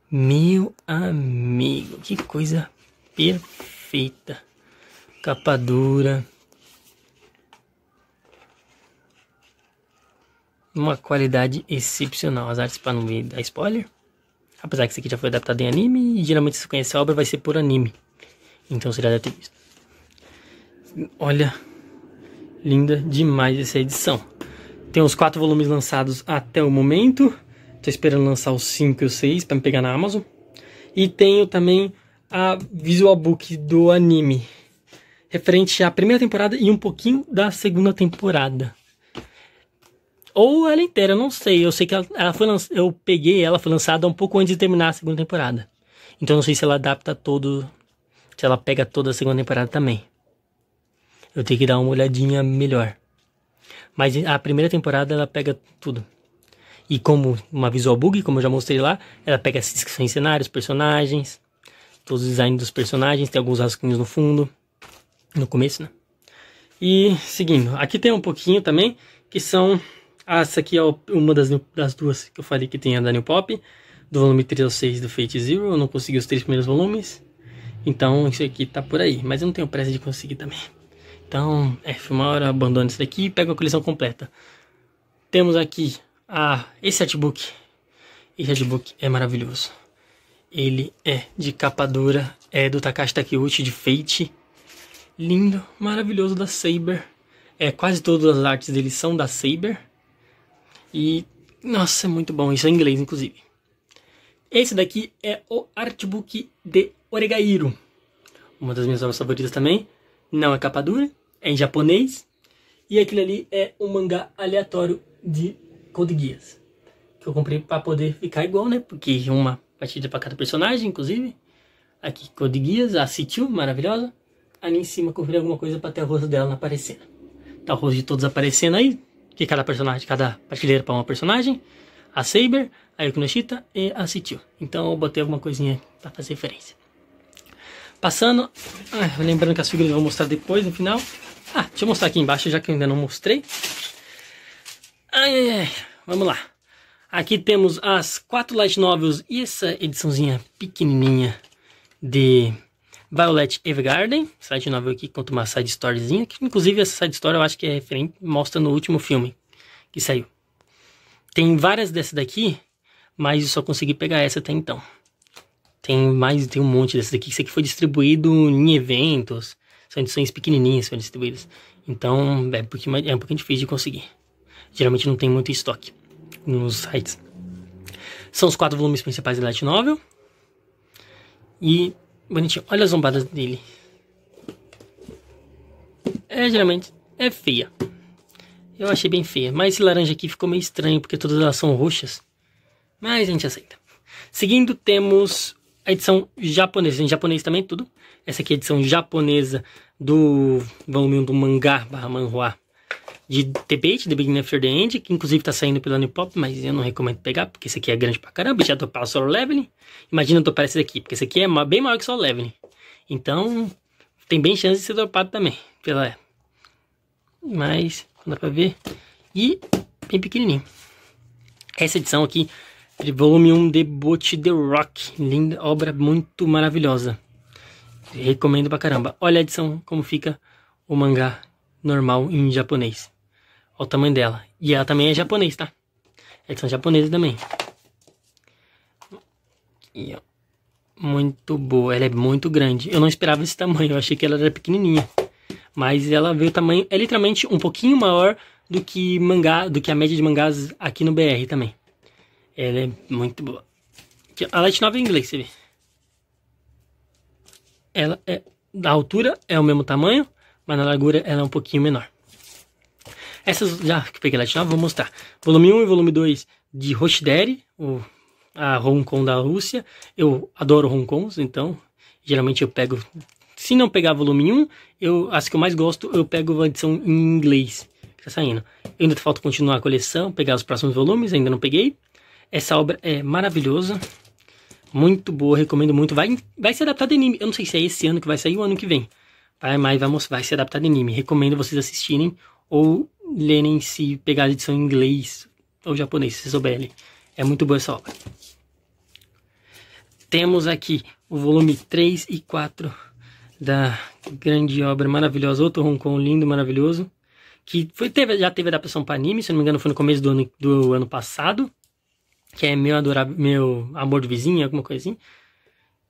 Meu amigo, que coisa perfeita. Capa dura, uma qualidade excepcional. As artes para não me dar spoiler. Apesar que isso aqui já foi adaptado em anime, e geralmente se conhece a obra vai ser por anime. Então você já deve ter visto. Olha, linda demais essa edição. Tem os quatro volumes lançados até o momento. Tô esperando lançar os cinco e os seis para me pegar na Amazon. E tenho também a visual book do anime, referente à primeira temporada e um pouquinho da segunda temporada. Ou ela inteira, eu não sei. Eu sei que ela, ela foi lançada, eu peguei ela, foi lançada um pouco antes de terminar a segunda temporada. Então eu não sei se ela adapta todo. Se ela pega toda a segunda temporada também. Eu tenho que dar uma olhadinha melhor. Mas a primeira temporada ela pega tudo. E como uma visual bug, como eu já mostrei lá, ela pega as descrições cenários, personagens, todos os designs dos personagens, tem alguns rascunhos no fundo, no começo, né? E seguindo, aqui tem um pouquinho também que são ah, essa aqui é uma das, das duas que eu falei que tem a da New Pop, do volume 3 ao 6 do Fate Zero. Eu não consegui os três primeiros volumes, então isso aqui tá por aí, mas eu não tenho pressa de conseguir também. Então, é, uma hora abandona isso daqui e pega a coleção completa. Temos aqui a, esse artbook. Esse artbook é maravilhoso. Ele é de capa dura, é do Takashi Takeuchi de Fate. Lindo, maravilhoso da Saber. É, quase todas as artes dele são da Saber. E nossa, é muito bom, isso é em inglês inclusive. Esse daqui é o Artbook de Oregairo. Uma das minhas obras favoritas também. Não é capa dura, é em japonês. E aquele ali é um mangá aleatório de Code Geass. Que eu comprei para poder ficar igual, né? Porque uma partida para cada personagem, inclusive. Aqui Code Geass, a Sitiu, maravilhosa. Ali em cima comprei alguma coisa para ter o rosto dela aparecendo. Tá o rosto de todos aparecendo aí, que cada personagem, cada prateleira para uma personagem, a Saber, a Yukunoshita e a Sitio. Então eu botei alguma coisinha para fazer referência. Passando, ah, lembrando que as figuras eu vou mostrar depois no final. Ah, deixa eu mostrar aqui embaixo já que eu ainda não mostrei. Ai, ai, ai, vamos lá. Aqui temos as quatro light novels e essa ediçãozinha pequenininha de Violet Evergarden, site novel aqui conta uma side storyzinha, que inclusive essa side story eu acho que é referente, mostra no último filme que saiu. Tem várias dessas daqui, mas eu só consegui pegar essa até então. Tem mais, tem um monte dessas daqui. Isso aqui foi distribuído em eventos, são edições pequenininhas foram distribuídas. Então é um pouquinho, é um pouquinho difícil de conseguir. Geralmente não tem muito estoque nos sites. São os quatro volumes principais da Light Novel. E Bonitinho. Olha as zombadas dele. É, geralmente, é feia. Eu achei bem feia. Mas esse laranja aqui ficou meio estranho, porque todas elas são roxas. Mas a gente aceita. Seguindo, temos a edição japonesa. Em japonês também tudo. Essa aqui é a edição japonesa do volume do mangá barra manhua de The Bait, The Beginning After the End, que inclusive tá saindo pela New Pop, mas eu não recomendo pegar, porque esse aqui é grande pra caramba, já topar o Solo Leveling. Imagina topar esse daqui, porque esse aqui é bem maior que o Solo Leveling. Então, tem bem chance de ser topado também, pela... Mas, não dá pra ver. E, bem pequenininho. Essa edição aqui, Volume 1 de Butch The Rock. Linda, obra muito maravilhosa. Recomendo pra caramba. Olha a edição, como fica o mangá normal em japonês. Olha o tamanho dela. E ela também é japonês, tá? é são japonesa também. ó. Muito boa. Ela é muito grande. Eu não esperava esse tamanho. Eu achei que ela era pequenininha. Mas ela veio tamanho... É literalmente um pouquinho maior do que mangá... Do que a média de mangás aqui no BR também. Ela é muito boa. Aqui, a Light Novel é em inglês, você vê. Ela é... Da altura é o mesmo tamanho. Mas na largura ela é um pouquinho menor. Essas, já que peguei lá de novo, vou mostrar. Volume 1 e volume 2 de Rochedere, a Hong Kong da Rússia. Eu adoro Hong Kongs, então geralmente eu pego... Se não pegar volume 1, eu, acho que eu mais gosto, eu pego a edição em inglês. que Tá saindo. Eu ainda falta continuar a coleção, pegar os próximos volumes, ainda não peguei. Essa obra é maravilhosa. Muito boa, recomendo muito. Vai, vai se adaptar de anime. Eu não sei se é esse ano que vai sair ou ano que vem. Vai, mas vai se adaptar de anime. Recomendo vocês assistirem ou lerem se pegar a edição em inglês ou japonês, se souberem. É muito boa essa obra. Temos aqui o volume 3 e 4 da grande obra maravilhosa, outro Hong Kong lindo, maravilhoso, que foi, teve, já teve adaptação para anime, se não me engano foi no começo do ano, do ano passado, que é Meu, Adorável, Meu Amor do Vizinho, alguma coisinha. Assim.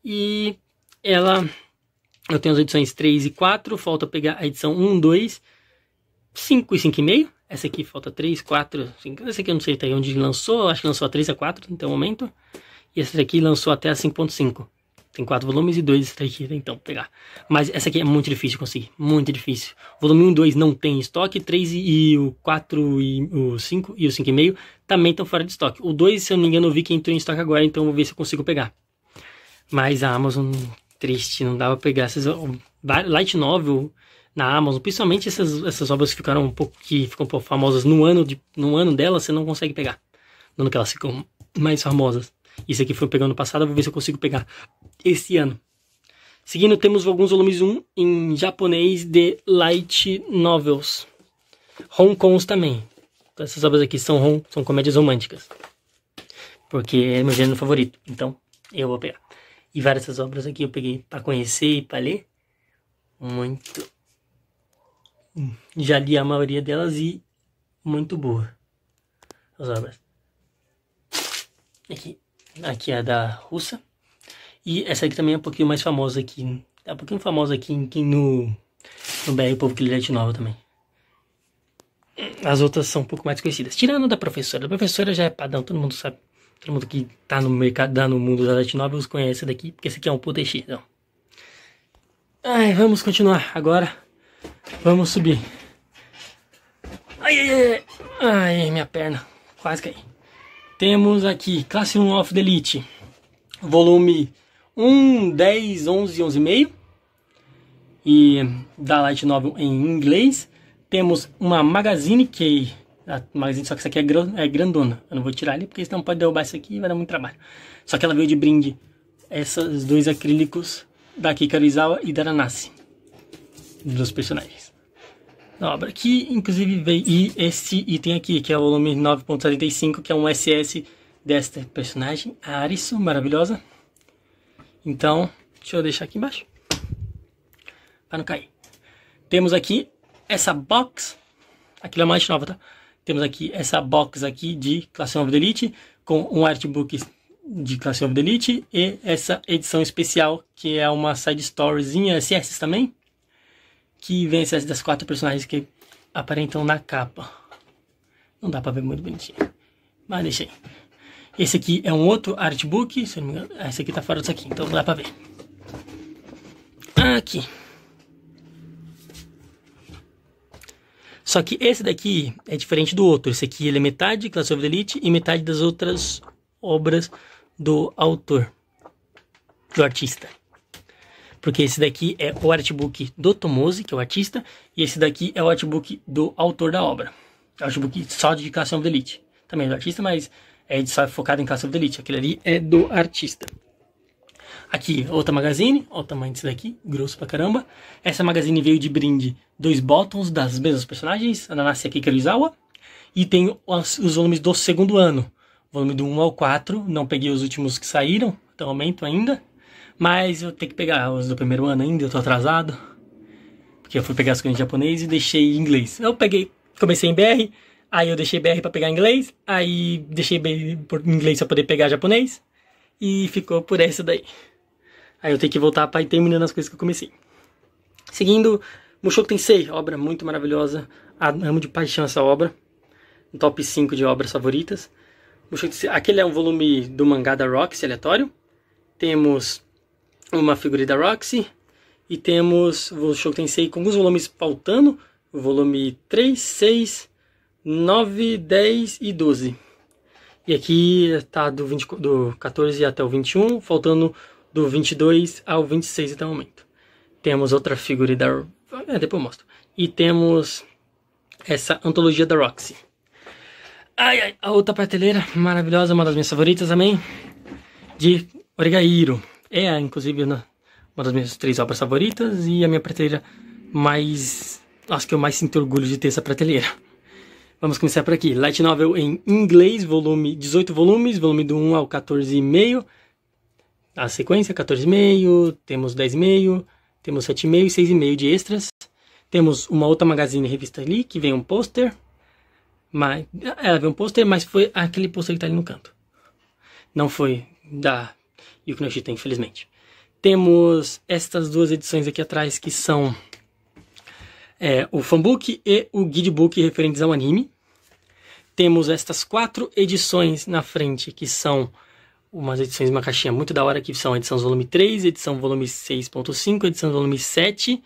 E ela eu tenho as edições 3 e 4, falta pegar a edição 1, 2 5 e 5,5. Essa aqui falta 3, 4, 5. Essa aqui eu não sei até tá onde lançou. Acho que lançou a 3 a 4 até o momento. E essa daqui lançou até a 5.5. Tem quatro volumes e dois daqui, né? então, pegar. Mas essa aqui é muito difícil de conseguir. Muito difícil. Volume 1 e 2 não tem estoque. 3 e, e o 4 e o 5 e o 5,5 também estão fora de estoque. O 2, se eu não me engano, eu vi que entrou em estoque agora, então vou ver se eu consigo pegar. Mas a Amazon, triste, não dava pra pegar. Essas, Light Novel, na Amazon, principalmente essas, essas obras que ficaram um pouco que ficam um pouco famosas no ano de, no ano dela, você não consegue pegar. No ano que elas ficam mais famosas. Isso aqui foi pegando no passado, vou ver se eu consigo pegar esse ano. Seguindo, temos alguns volumes 1 em japonês de light novels. Hong Kongs também. Então, essas obras aqui são, rom, são comédias românticas. Porque é meu gênero favorito. Então, eu vou pegar. E várias dessas obras aqui eu peguei para conhecer e para ler. Muito já li a maioria delas e muito boa. As obras. Aqui, aqui é a da russa. E essa aqui também é um pouquinho mais famosa aqui. É um pouquinho famosa aqui, no, no BR, o povo que lê de nova também. As outras são um pouco mais conhecidas. Tirando da professora. A professora já é padrão, todo mundo sabe. Todo mundo que tá no mercado, tá no mundo da nova, Novels conhece daqui, porque esse aqui é um putexidão. Ai, vamos continuar agora Vamos subir. Ai, ai, ai, ai, minha perna. Quase caí. Temos aqui Classe 1 of the Elite. Volume 1, 10, 11 11,5. E da Light Novel em inglês. Temos uma Magazine que... A magazine, só que essa aqui é, é grandona. Eu não vou tirar ali porque senão pode derrubar isso aqui e vai dar muito trabalho. Só que ela veio de brinde. Esses dois acrílicos da Kikarizawa e da Nanase dos personagens na obra. Que inclusive vem e esse item aqui, que é o volume 9.75, que é um SS desta personagem, a Arisu, maravilhosa. Então, deixa eu deixar aqui embaixo. Para não cair. Temos aqui essa box. Aquilo é mais nova, tá? Temos aqui essa box aqui de Classe Nova Elite, com um artbook de Classe Nova Elite e essa edição especial, que é uma side storyzinha, SS também, que vence as das quatro personagens que aparentam na capa. Não dá pra ver muito bonitinho. Mas deixa aí. Esse aqui é um outro artbook, se não me engano. Ah, esse aqui tá fora disso aqui, então não dá pra ver. Aqui. Só que esse daqui é diferente do outro. Esse aqui ele é metade Class of the Elite e metade das outras obras do autor, do artista porque esse daqui é o artbook do Tomose, que é o artista, e esse daqui é o artbook do autor da obra. É o artbook só de Castle of the Elite. Também é do artista, mas é só focado em Castle of the Elite. Aquele ali é do artista. Aqui, outra magazine, olha o tamanho desse daqui, grosso pra caramba. Essa magazine veio de brinde dois bottoms das mesmas personagens, Ananase Akika Izawa. E tem os, os, volumes do segundo ano, volume do 1 ao 4, não peguei os últimos que saíram até o então momento ainda. Mas eu tenho que pegar os do primeiro ano ainda, eu tô atrasado. Porque eu fui pegar as coisas em japonês e deixei em inglês. Eu peguei, comecei em BR, aí eu deixei BR para pegar inglês, aí deixei BR em inglês para poder pegar japonês. E ficou por essa daí. Aí eu tenho que voltar para ir terminando as coisas que eu comecei. Seguindo, Mushoku Tensei, obra muito maravilhosa. Amo de paixão essa obra. top 5 de obras favoritas. Mushoku Tensei, aquele é um volume do mangá da Rocks, aleatório. Temos uma figurinha da Roxy. E temos o Show tem sei, com alguns volumes faltando. O Volume 3, 6, 9, 10 e 12. E aqui está do, do 14 até o 21, faltando do 22 ao 26 até o momento. Temos outra figura da... É, depois eu mostro. E temos essa antologia da Roxy. Ai, ai, a outra prateleira maravilhosa, uma das minhas favoritas também, de Origairo. É, inclusive, uma das minhas três obras favoritas e a minha prateleira mais. Acho que eu mais sinto orgulho de ter essa prateleira. Vamos começar por aqui. Light Novel em inglês, volume 18 volumes, volume do 1 ao 14,5. A sequência, 14,5, temos 10,5, temos 7,5 e 6,5 de extras. Temos uma outra magazine revista ali, que vem um pôster. Mas, ela é, vem um pôster, mas foi aquele pôster que está ali no canto. Não foi da e o Kinoshita, infelizmente. Temos estas duas edições aqui atrás que são é, o fanbook e o guidebook referentes ao anime. Temos estas quatro edições na frente que são umas edições uma caixinha muito da hora que são a edição volume 3, edição volume 6.5, edição volume 7,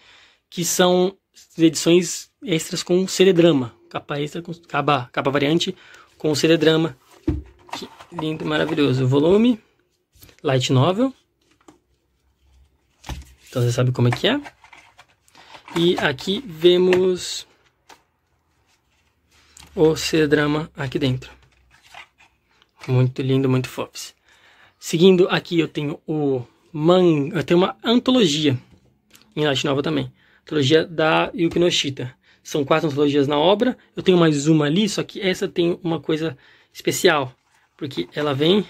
que são edições extras com CD-drama, capa extra com capa, capa variante com CD-drama. Que lindo, maravilhoso. Volume light novel. Então você sabe como é que é. E aqui vemos o C-drama aqui dentro. Muito lindo, muito fofo. Seguindo aqui eu tenho o man, eu tenho uma antologia em light novel também. Antologia da Yukinoshita. São quatro antologias na obra. Eu tenho mais uma ali, só que essa tem uma coisa especial, porque ela vem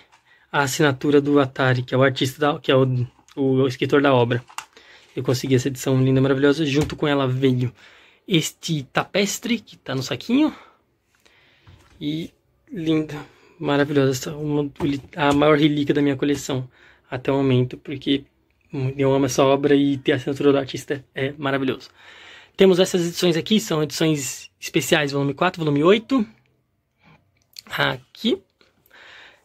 a assinatura do Atari, que é o artista, da, que é o, o escritor da obra. Eu consegui essa edição linda, maravilhosa. Junto com ela veio este tapestre, que está no saquinho. E linda, maravilhosa. Essa é uma, a maior relíquia da minha coleção até o momento, porque eu amo essa obra e ter a assinatura do artista é maravilhoso. Temos essas edições aqui, são edições especiais, volume 4, volume 8. Aqui.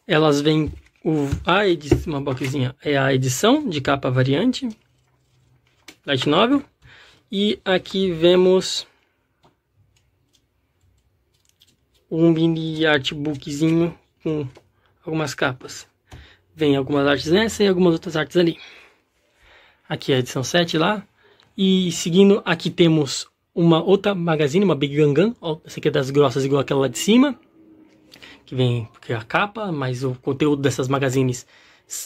Elas vêm o, a edição, uma boxinha é a edição de capa variante, light novel. E aqui vemos um mini artbookzinho com algumas capas. Vem algumas artes nessa e algumas outras artes ali. Aqui é a edição 7 lá. E seguindo, aqui temos uma outra magazine, uma Big Gangan. Essa aqui é das grossas, igual aquela lá de cima que vem porque é a capa, mas o conteúdo dessas magazines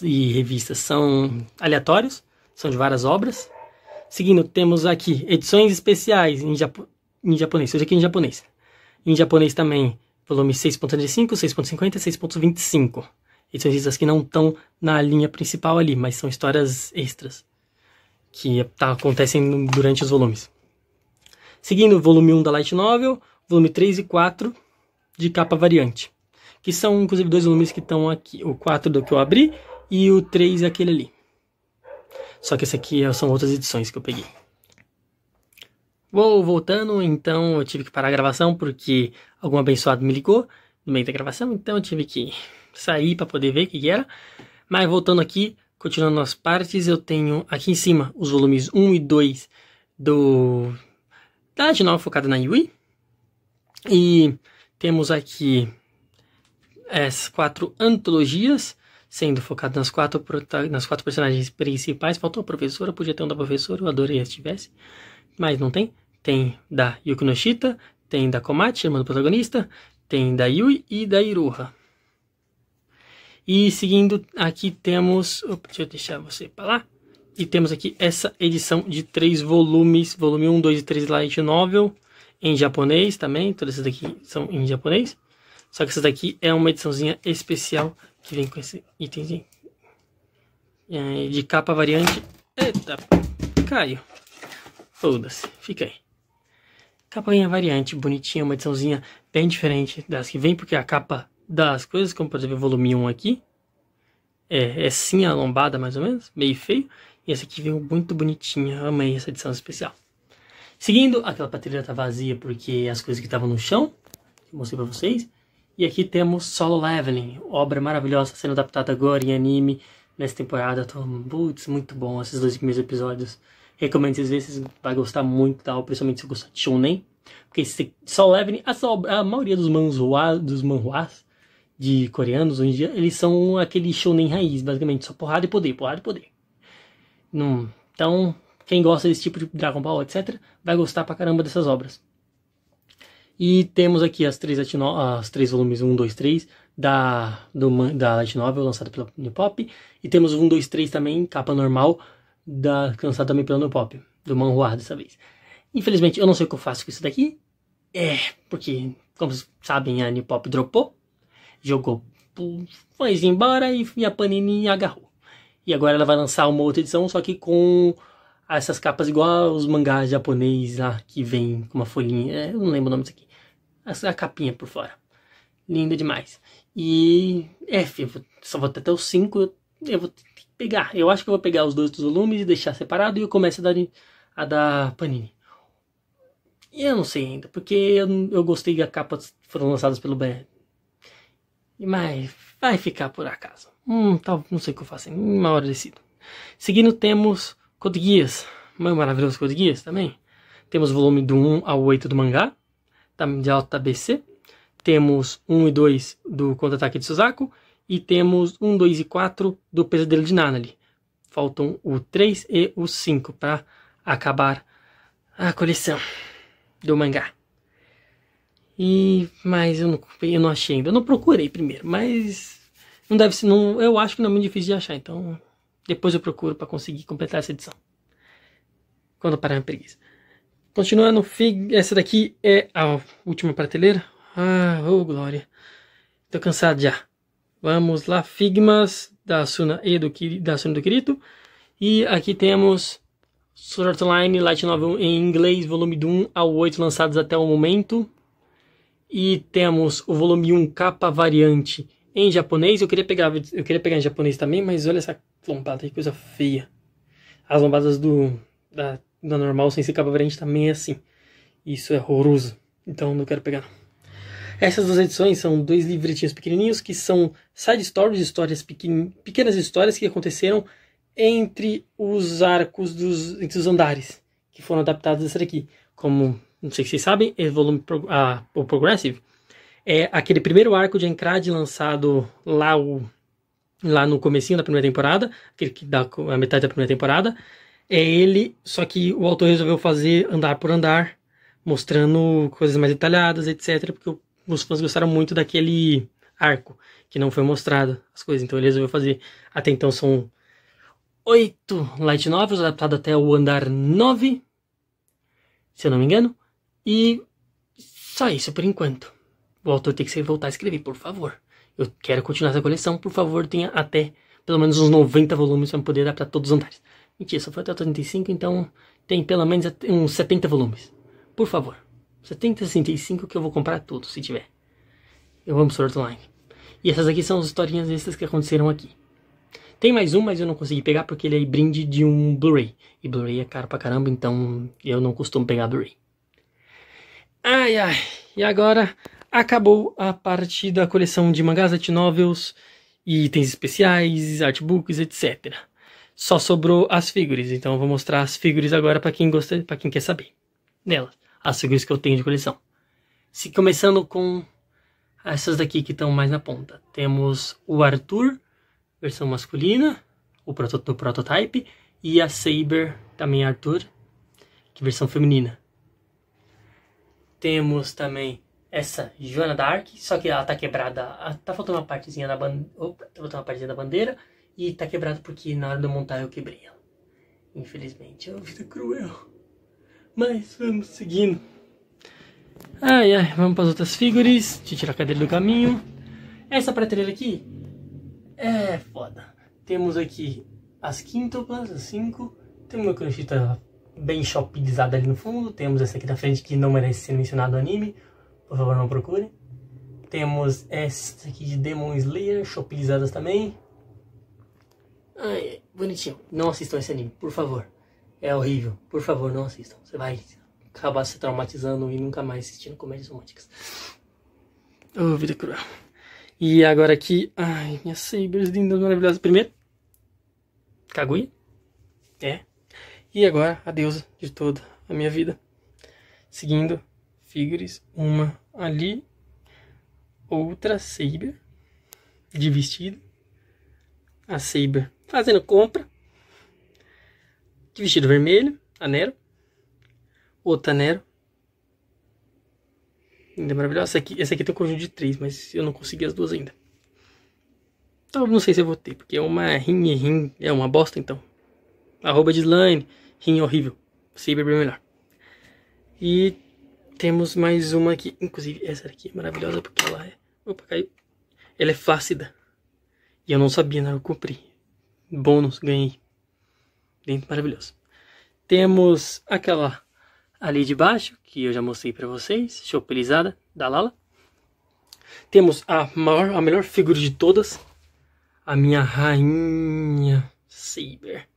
e revistas são aleatórios, são de várias obras. Seguindo, temos aqui edições especiais em, japo em japonês, hoje aqui em japonês. Em japonês também, volume 6.35, 6.50 e 6.25. Edições que não estão na linha principal ali, mas são histórias extras que tá, acontecem durante os volumes. Seguindo, volume 1 da Light Novel, volume 3 e 4 de capa variante que são inclusive dois volumes que estão aqui, o 4 do que eu abri e o 3 aquele ali. Só que esse aqui é, são outras edições que eu peguei. Vou voltando, então eu tive que parar a gravação porque algum abençoado me ligou no meio da gravação, então eu tive que sair para poder ver o que, era. Mas voltando aqui, continuando as partes, eu tenho aqui em cima os volumes 1 e 2 do da Arte focada na Yui. E temos aqui as quatro antologias, sendo focado nas quatro, nas quatro personagens principais. Faltou a professora, podia ter um da professora, eu adoraria se tivesse, mas não tem. Tem da Yuko Noshita, tem da Komachi, irmã do protagonista, tem da Yui e da Iruha. E seguindo, aqui temos. Opa, deixa eu deixar você para lá. E temos aqui essa edição de três volumes: volume 1, 2 e 3 Light Novel, em japonês também. Todas essas daqui são em japonês. Só que essa daqui é uma ediçãozinha especial que vem com esse itemzinho. É, de capa variante. Eita, caiu. Foda-se, fica aí. Capa variante, bonitinha, uma ediçãozinha bem diferente das que vem, porque a capa das coisas, como por exemplo o volume 1 aqui, é, é sim a lombada mais ou menos, meio feio. E essa aqui veio muito bonitinha, amei essa edição especial. Seguindo, aquela prateleira tá vazia porque as coisas que estavam no chão, que eu mostrei pra vocês, e aqui temos Solo Leveling, obra maravilhosa sendo adaptada agora em anime nessa temporada. Tô, putz, muito bom esses dois primeiros episódios. Recomendo vocês verem, vocês vão gostar muito da tá? obra, principalmente se você gostar de Shonen. Porque se, Solo Leveling, a, a, maioria dos manhwa, dos manhwas de coreanos hoje em dia, eles são aquele Shonen raiz, basicamente, só porrada e poder, porrada e poder. então, quem gosta desse tipo de Dragon Ball, etc., vai gostar pra caramba dessas obras. E temos aqui as três, as três volumes 1, 2, 3 da, do, da Light Novel, lançada pela New Pop. E temos o 1, 2, 3 também, capa normal, da, lançada também pela New Pop, do Manhua dessa vez. Infelizmente, eu não sei o que eu faço com isso daqui. É, porque, como vocês sabem, a New Pop dropou, jogou, foi embora e, e a Panini agarrou. E agora ela vai lançar uma outra edição, só que com essas capas igual os mangás japonês lá que vem com uma folhinha. eu não lembro o nome disso aqui a capinha por fora. Linda demais. E F, eu vou, só vou ter até os 5, eu vou pegar. Eu acho que eu vou pegar os dois dos volumes e deixar separado e eu começo a dar, a dar panini. E eu não sei ainda, porque eu, eu gostei da capa foram lançadas pelo BR. Mas vai ficar por acaso. Hum, tal, não sei o que eu faço. Uma hora decido. Seguindo temos Code Geass. Maravilhoso Code Guias também. Temos o volume do 1 ao 8 do mangá. Tá, de alta BC, temos 1 e 2 do contra-ataque de Suzaku e temos 1, 2 e 4 do pesadelo de Nanali. Faltam o 3 e o 5 para acabar a coleção do mangá. E mas eu não, eu não achei ainda. Eu não procurei primeiro, mas não deve ser, não, eu acho que não é muito difícil de achar, então depois eu procuro para conseguir completar essa edição. Quando parar é a preguiça. Continuando, fig... essa daqui é a última prateleira. Ah, oh glória. Tô cansado já. Vamos lá, Figmas da Asuna e do, da Asuna do Quirito. E aqui temos Sword Online Light Novel em inglês, volume de 1 ao 8 lançados até o momento. E temos o volume 1 capa variante em japonês. Eu queria pegar, eu queria pegar em japonês também, mas olha essa lombada, que coisa feia. As lombadas do da da normal sem ser capa variante também é assim. Isso é horroroso. Então não quero pegar. Essas duas edições são dois livretinhos pequenininhos que são side stories, histórias pequenas histórias que aconteceram entre os arcos dos entre os andares que foram adaptados a essa daqui. Como não sei se vocês sabem, é volume pro... o Progressive é aquele primeiro arco de Encrade lançado lá o lá no comecinho da primeira temporada, aquele que dá a metade da primeira temporada, é ele, só que o autor resolveu fazer andar por andar, mostrando coisas mais detalhadas, etc, porque os fãs gostaram muito daquele arco que não foi mostrado as coisas, então ele resolveu fazer. Até então são oito light novels adaptados até o andar 9, se eu não me engano, e só isso por enquanto. O autor tem que voltar a escrever, por favor. Eu quero continuar essa coleção, por favor, tenha até pelo menos uns 90 volumes para poder adaptar todos os andares. Mentira, só foi até 35, então tem pelo menos uns 70 volumes. Por favor, 70 65 que eu vou comprar tudo, se tiver. Eu amo Sword Online. E essas aqui são as historinhas extras que aconteceram aqui. Tem mais um, mas eu não consegui pegar porque ele é brinde de um Blu-ray. E Blu-ray é caro pra caramba, então eu não costumo pegar Blu-ray. Ai, ai. E agora acabou a parte da coleção de mangás, novels, itens especiais, artbooks, etc só sobrou as figuras. Então eu vou mostrar as figuras agora para quem gosta, para quem quer saber. Nelas, as figuras que eu tenho de coleção. Se começando com essas daqui que estão mais na ponta. Temos o Arthur, versão masculina, o proto do prototype, e a Saber, também Arthur, que versão feminina. Temos também essa Joana Dark, só que ela tá quebrada, ah, tá, tá faltando uma partezinha da bandeira, tá faltando uma partezinha da bandeira e tá quebrado porque na hora de eu montar eu quebrei ela. Infelizmente, é uma vida cruel. Mas vamos seguindo. Ai, ai, vamos para as outras figuras. Deixa eu tirar a cadeira do caminho. Essa prateleira aqui é foda. Temos aqui as quintuplas, as cinco. Temos uma crochita bem shopizada ali no fundo. Temos essa aqui da frente que não merece ser mencionado no anime. Por favor, não procure. Temos essa aqui de Demon Slayer, shopizadas também. Ai, bonitinho. Não assistam esse anime, por favor. É horrível. Por favor, não assistam. Você vai acabar se traumatizando e nunca mais assistindo comédias românticas. Oh, vida cruel. E agora aqui. Ai, minhas seigas lindas, maravilhosas. Primeiro. Kaguya. É. E agora, a deusa de toda a minha vida. Seguindo figures. Uma ali. Outra saber. De vestido a Seiba fazendo compra de vestido vermelho, a Nero, outra Nero. Ainda é maravilhosa. Essa aqui, essa aqui tem um conjunto de três, mas eu não consegui as duas ainda. Então, não sei se eu vou ter, porque é uma rim, rim, é uma bosta então. Arroba de slime, rim horrível, Seiba é bem melhor. E temos mais uma aqui, inclusive essa aqui é maravilhosa porque ela é, opa, caiu. Ela é flácida. E eu não sabia, né? Eu cumpri. Bônus, ganhei. Lindo, maravilhoso. Temos aquela ali de baixo, que eu já mostrei para vocês, chopelizada, da Lala. Temos a maior, a melhor figura de todas, a minha rainha Saber,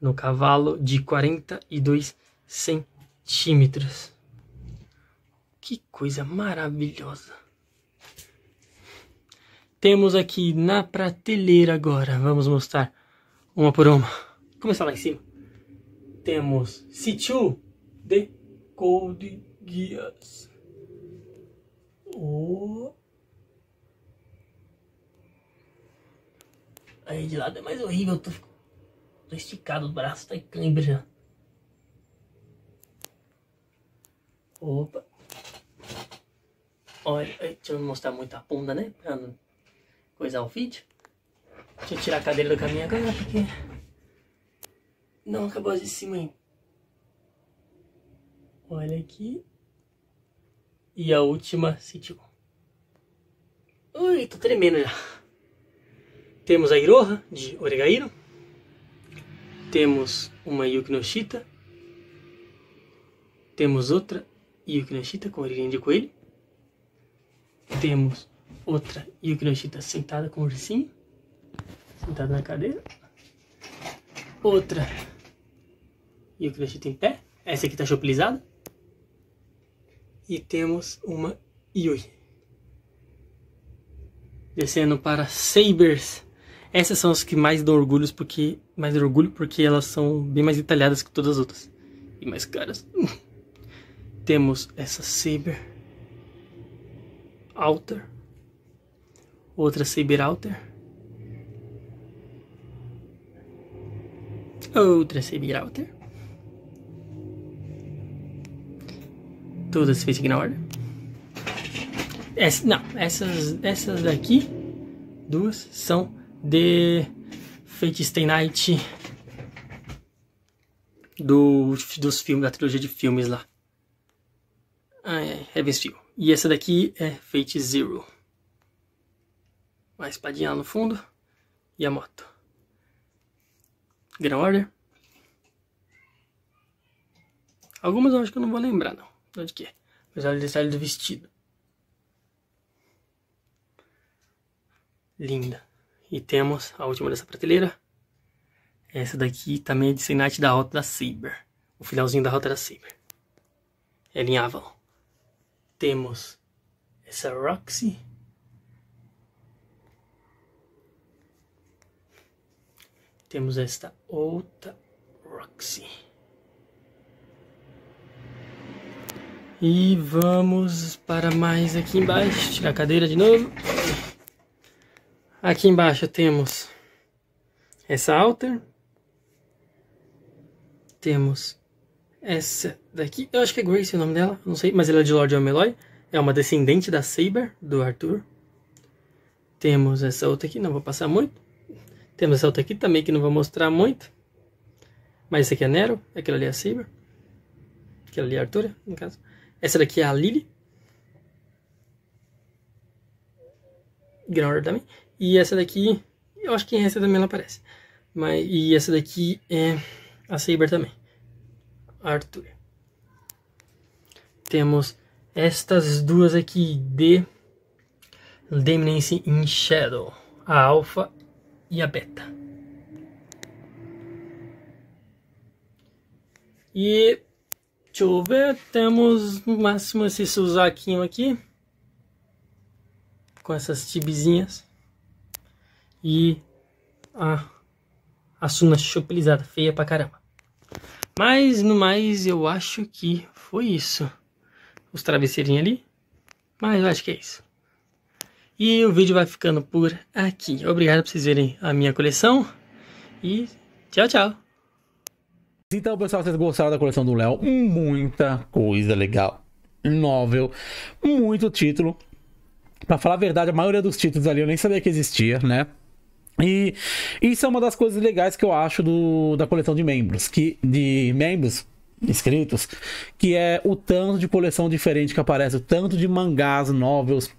no cavalo de 42 centímetros. Que coisa maravilhosa! Temos aqui na prateleira agora, vamos mostrar uma por uma. Começar lá em cima. Temos C2 de Code Geass. O... Aí de lado é mais horrível, tô, tô esticado, o braço tá em cãibra já. Opa. Olha, deixa eu mostrar muito a bunda, né? Pra não coisar o é, feed, Deixa eu tirar a cadeira do caminho agora, porque... Não acabou de cima aí. Olha aqui. E a última sentiu. Ui, tô tremendo já. Temos a Iroha de Oregairo. Temos uma Yukinoshita. Temos outra Yukinoshita com origem de coelho. Temos outra está sentada com o ursinho, sentada na cadeira. Outra Yukinoshita em pé, essa aqui está chopilizada. E temos uma Yui. Descendo para Sabers. Essas são as que mais dão orgulho porque mais orgulho porque elas são bem mais detalhadas que todas as outras e mais caras. Temos essa Saber Alter outra Alter, Outra Alter, Todas fez ignore. Essa, não, essas, essas daqui, duas, são de Fate Stay Night do, dos filmes, da trilogia de filmes lá. Ah, é, Heaven's Feel. E essa daqui é Fate Zero a espadinha lá no fundo e a moto. Grand Order. Algumas eu acho que eu não vou lembrar, não. Onde que é? Apesar do detalhe do vestido. Linda. E temos a última dessa prateleira. Essa daqui também é de Senate da Rota da Saber. O finalzinho da Rota da Saber. É linha Avalon. Temos essa Roxy. Temos esta outra Roxy. E vamos para mais aqui embaixo. Tirar a cadeira de novo. Aqui embaixo temos essa alter. Temos essa daqui. Eu acho que é Grace o nome dela. Não sei, mas ela é de Lord Ameloy É uma descendente da Saber, do Arthur. Temos essa outra aqui. Não vou passar muito. Temos essa outra aqui também que não vou mostrar muito. Mas esse aqui é Nero, aquela ali é a Saber. Aquela ali é a Arthur, no caso. Essa daqui é a Lily. Growler também. E essa daqui, eu acho que essa também ela aparece. Mas, e essa daqui é a Saber também. A Temos estas duas aqui de Deminense in Shadow. A Alpha e a beta. E deixa eu ver, temos no máximo esse Suzaquinho aqui com essas tibizinhas e a suna chupilizada, feia pra caramba. Mas no mais eu acho que foi isso. Os travesseirinhos ali. Mas eu acho que é isso. E o vídeo vai ficando por aqui. Obrigado por vocês verem a minha coleção. E tchau, tchau. Então, pessoal, vocês gostaram da coleção do Léo? Muita coisa legal. Novel, muito título. Pra falar a verdade, a maioria dos títulos ali eu nem sabia que existia, né? E isso é uma das coisas legais que eu acho do, da coleção de membros, que de membros inscritos, que é o tanto de coleção diferente que aparece, o tanto de mangás, novels,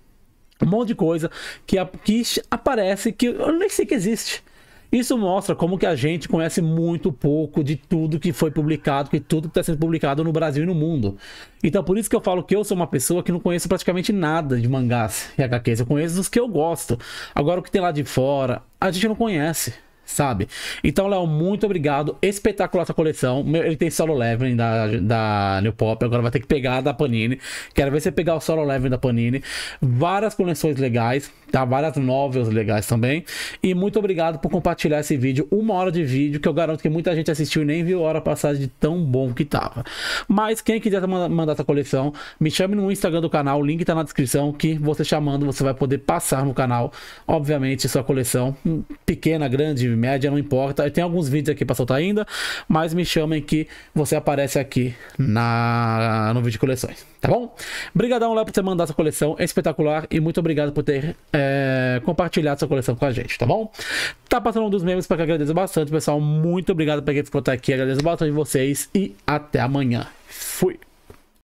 um monte de coisa que, que aparece que eu nem sei que existe. Isso mostra como que a gente conhece muito pouco de tudo que foi publicado, de tudo que está sendo publicado no Brasil e no mundo. Então por isso que eu falo que eu sou uma pessoa que não conheço praticamente nada de mangás e HQs. Eu conheço os que eu gosto. Agora o que tem lá de fora, a gente não conhece sabe? Então, Léo, muito obrigado. Espetacular essa coleção. Ele tem solo leveling da, da New Pop, agora vai ter que pegar a da Panini. Quero ver você pegar o solo leveling da Panini. Várias coleções legais. Tá várias novels legais também. E muito obrigado por compartilhar esse vídeo. Uma hora de vídeo que eu garanto que muita gente assistiu e nem viu a hora passada de tão bom que tava. Mas quem quiser mandar essa coleção, me chame no Instagram do canal. O link tá na descrição que você chamando você vai poder passar no canal. Obviamente sua coleção hum, pequena, grande, média, não importa. Eu tenho alguns vídeos aqui para soltar ainda, mas me chamem que você aparece aqui na no vídeo de coleções. Tá bom? Obrigadão, Léo, por ter mandado essa coleção. É espetacular e muito obrigado por ter é, compartilhado essa coleção com a gente, tá bom? Tá passando um dos membros para que agradeço bastante, pessoal. Muito obrigado por quem ficou até aqui. Agradeço bastante vocês e até amanhã. Fui!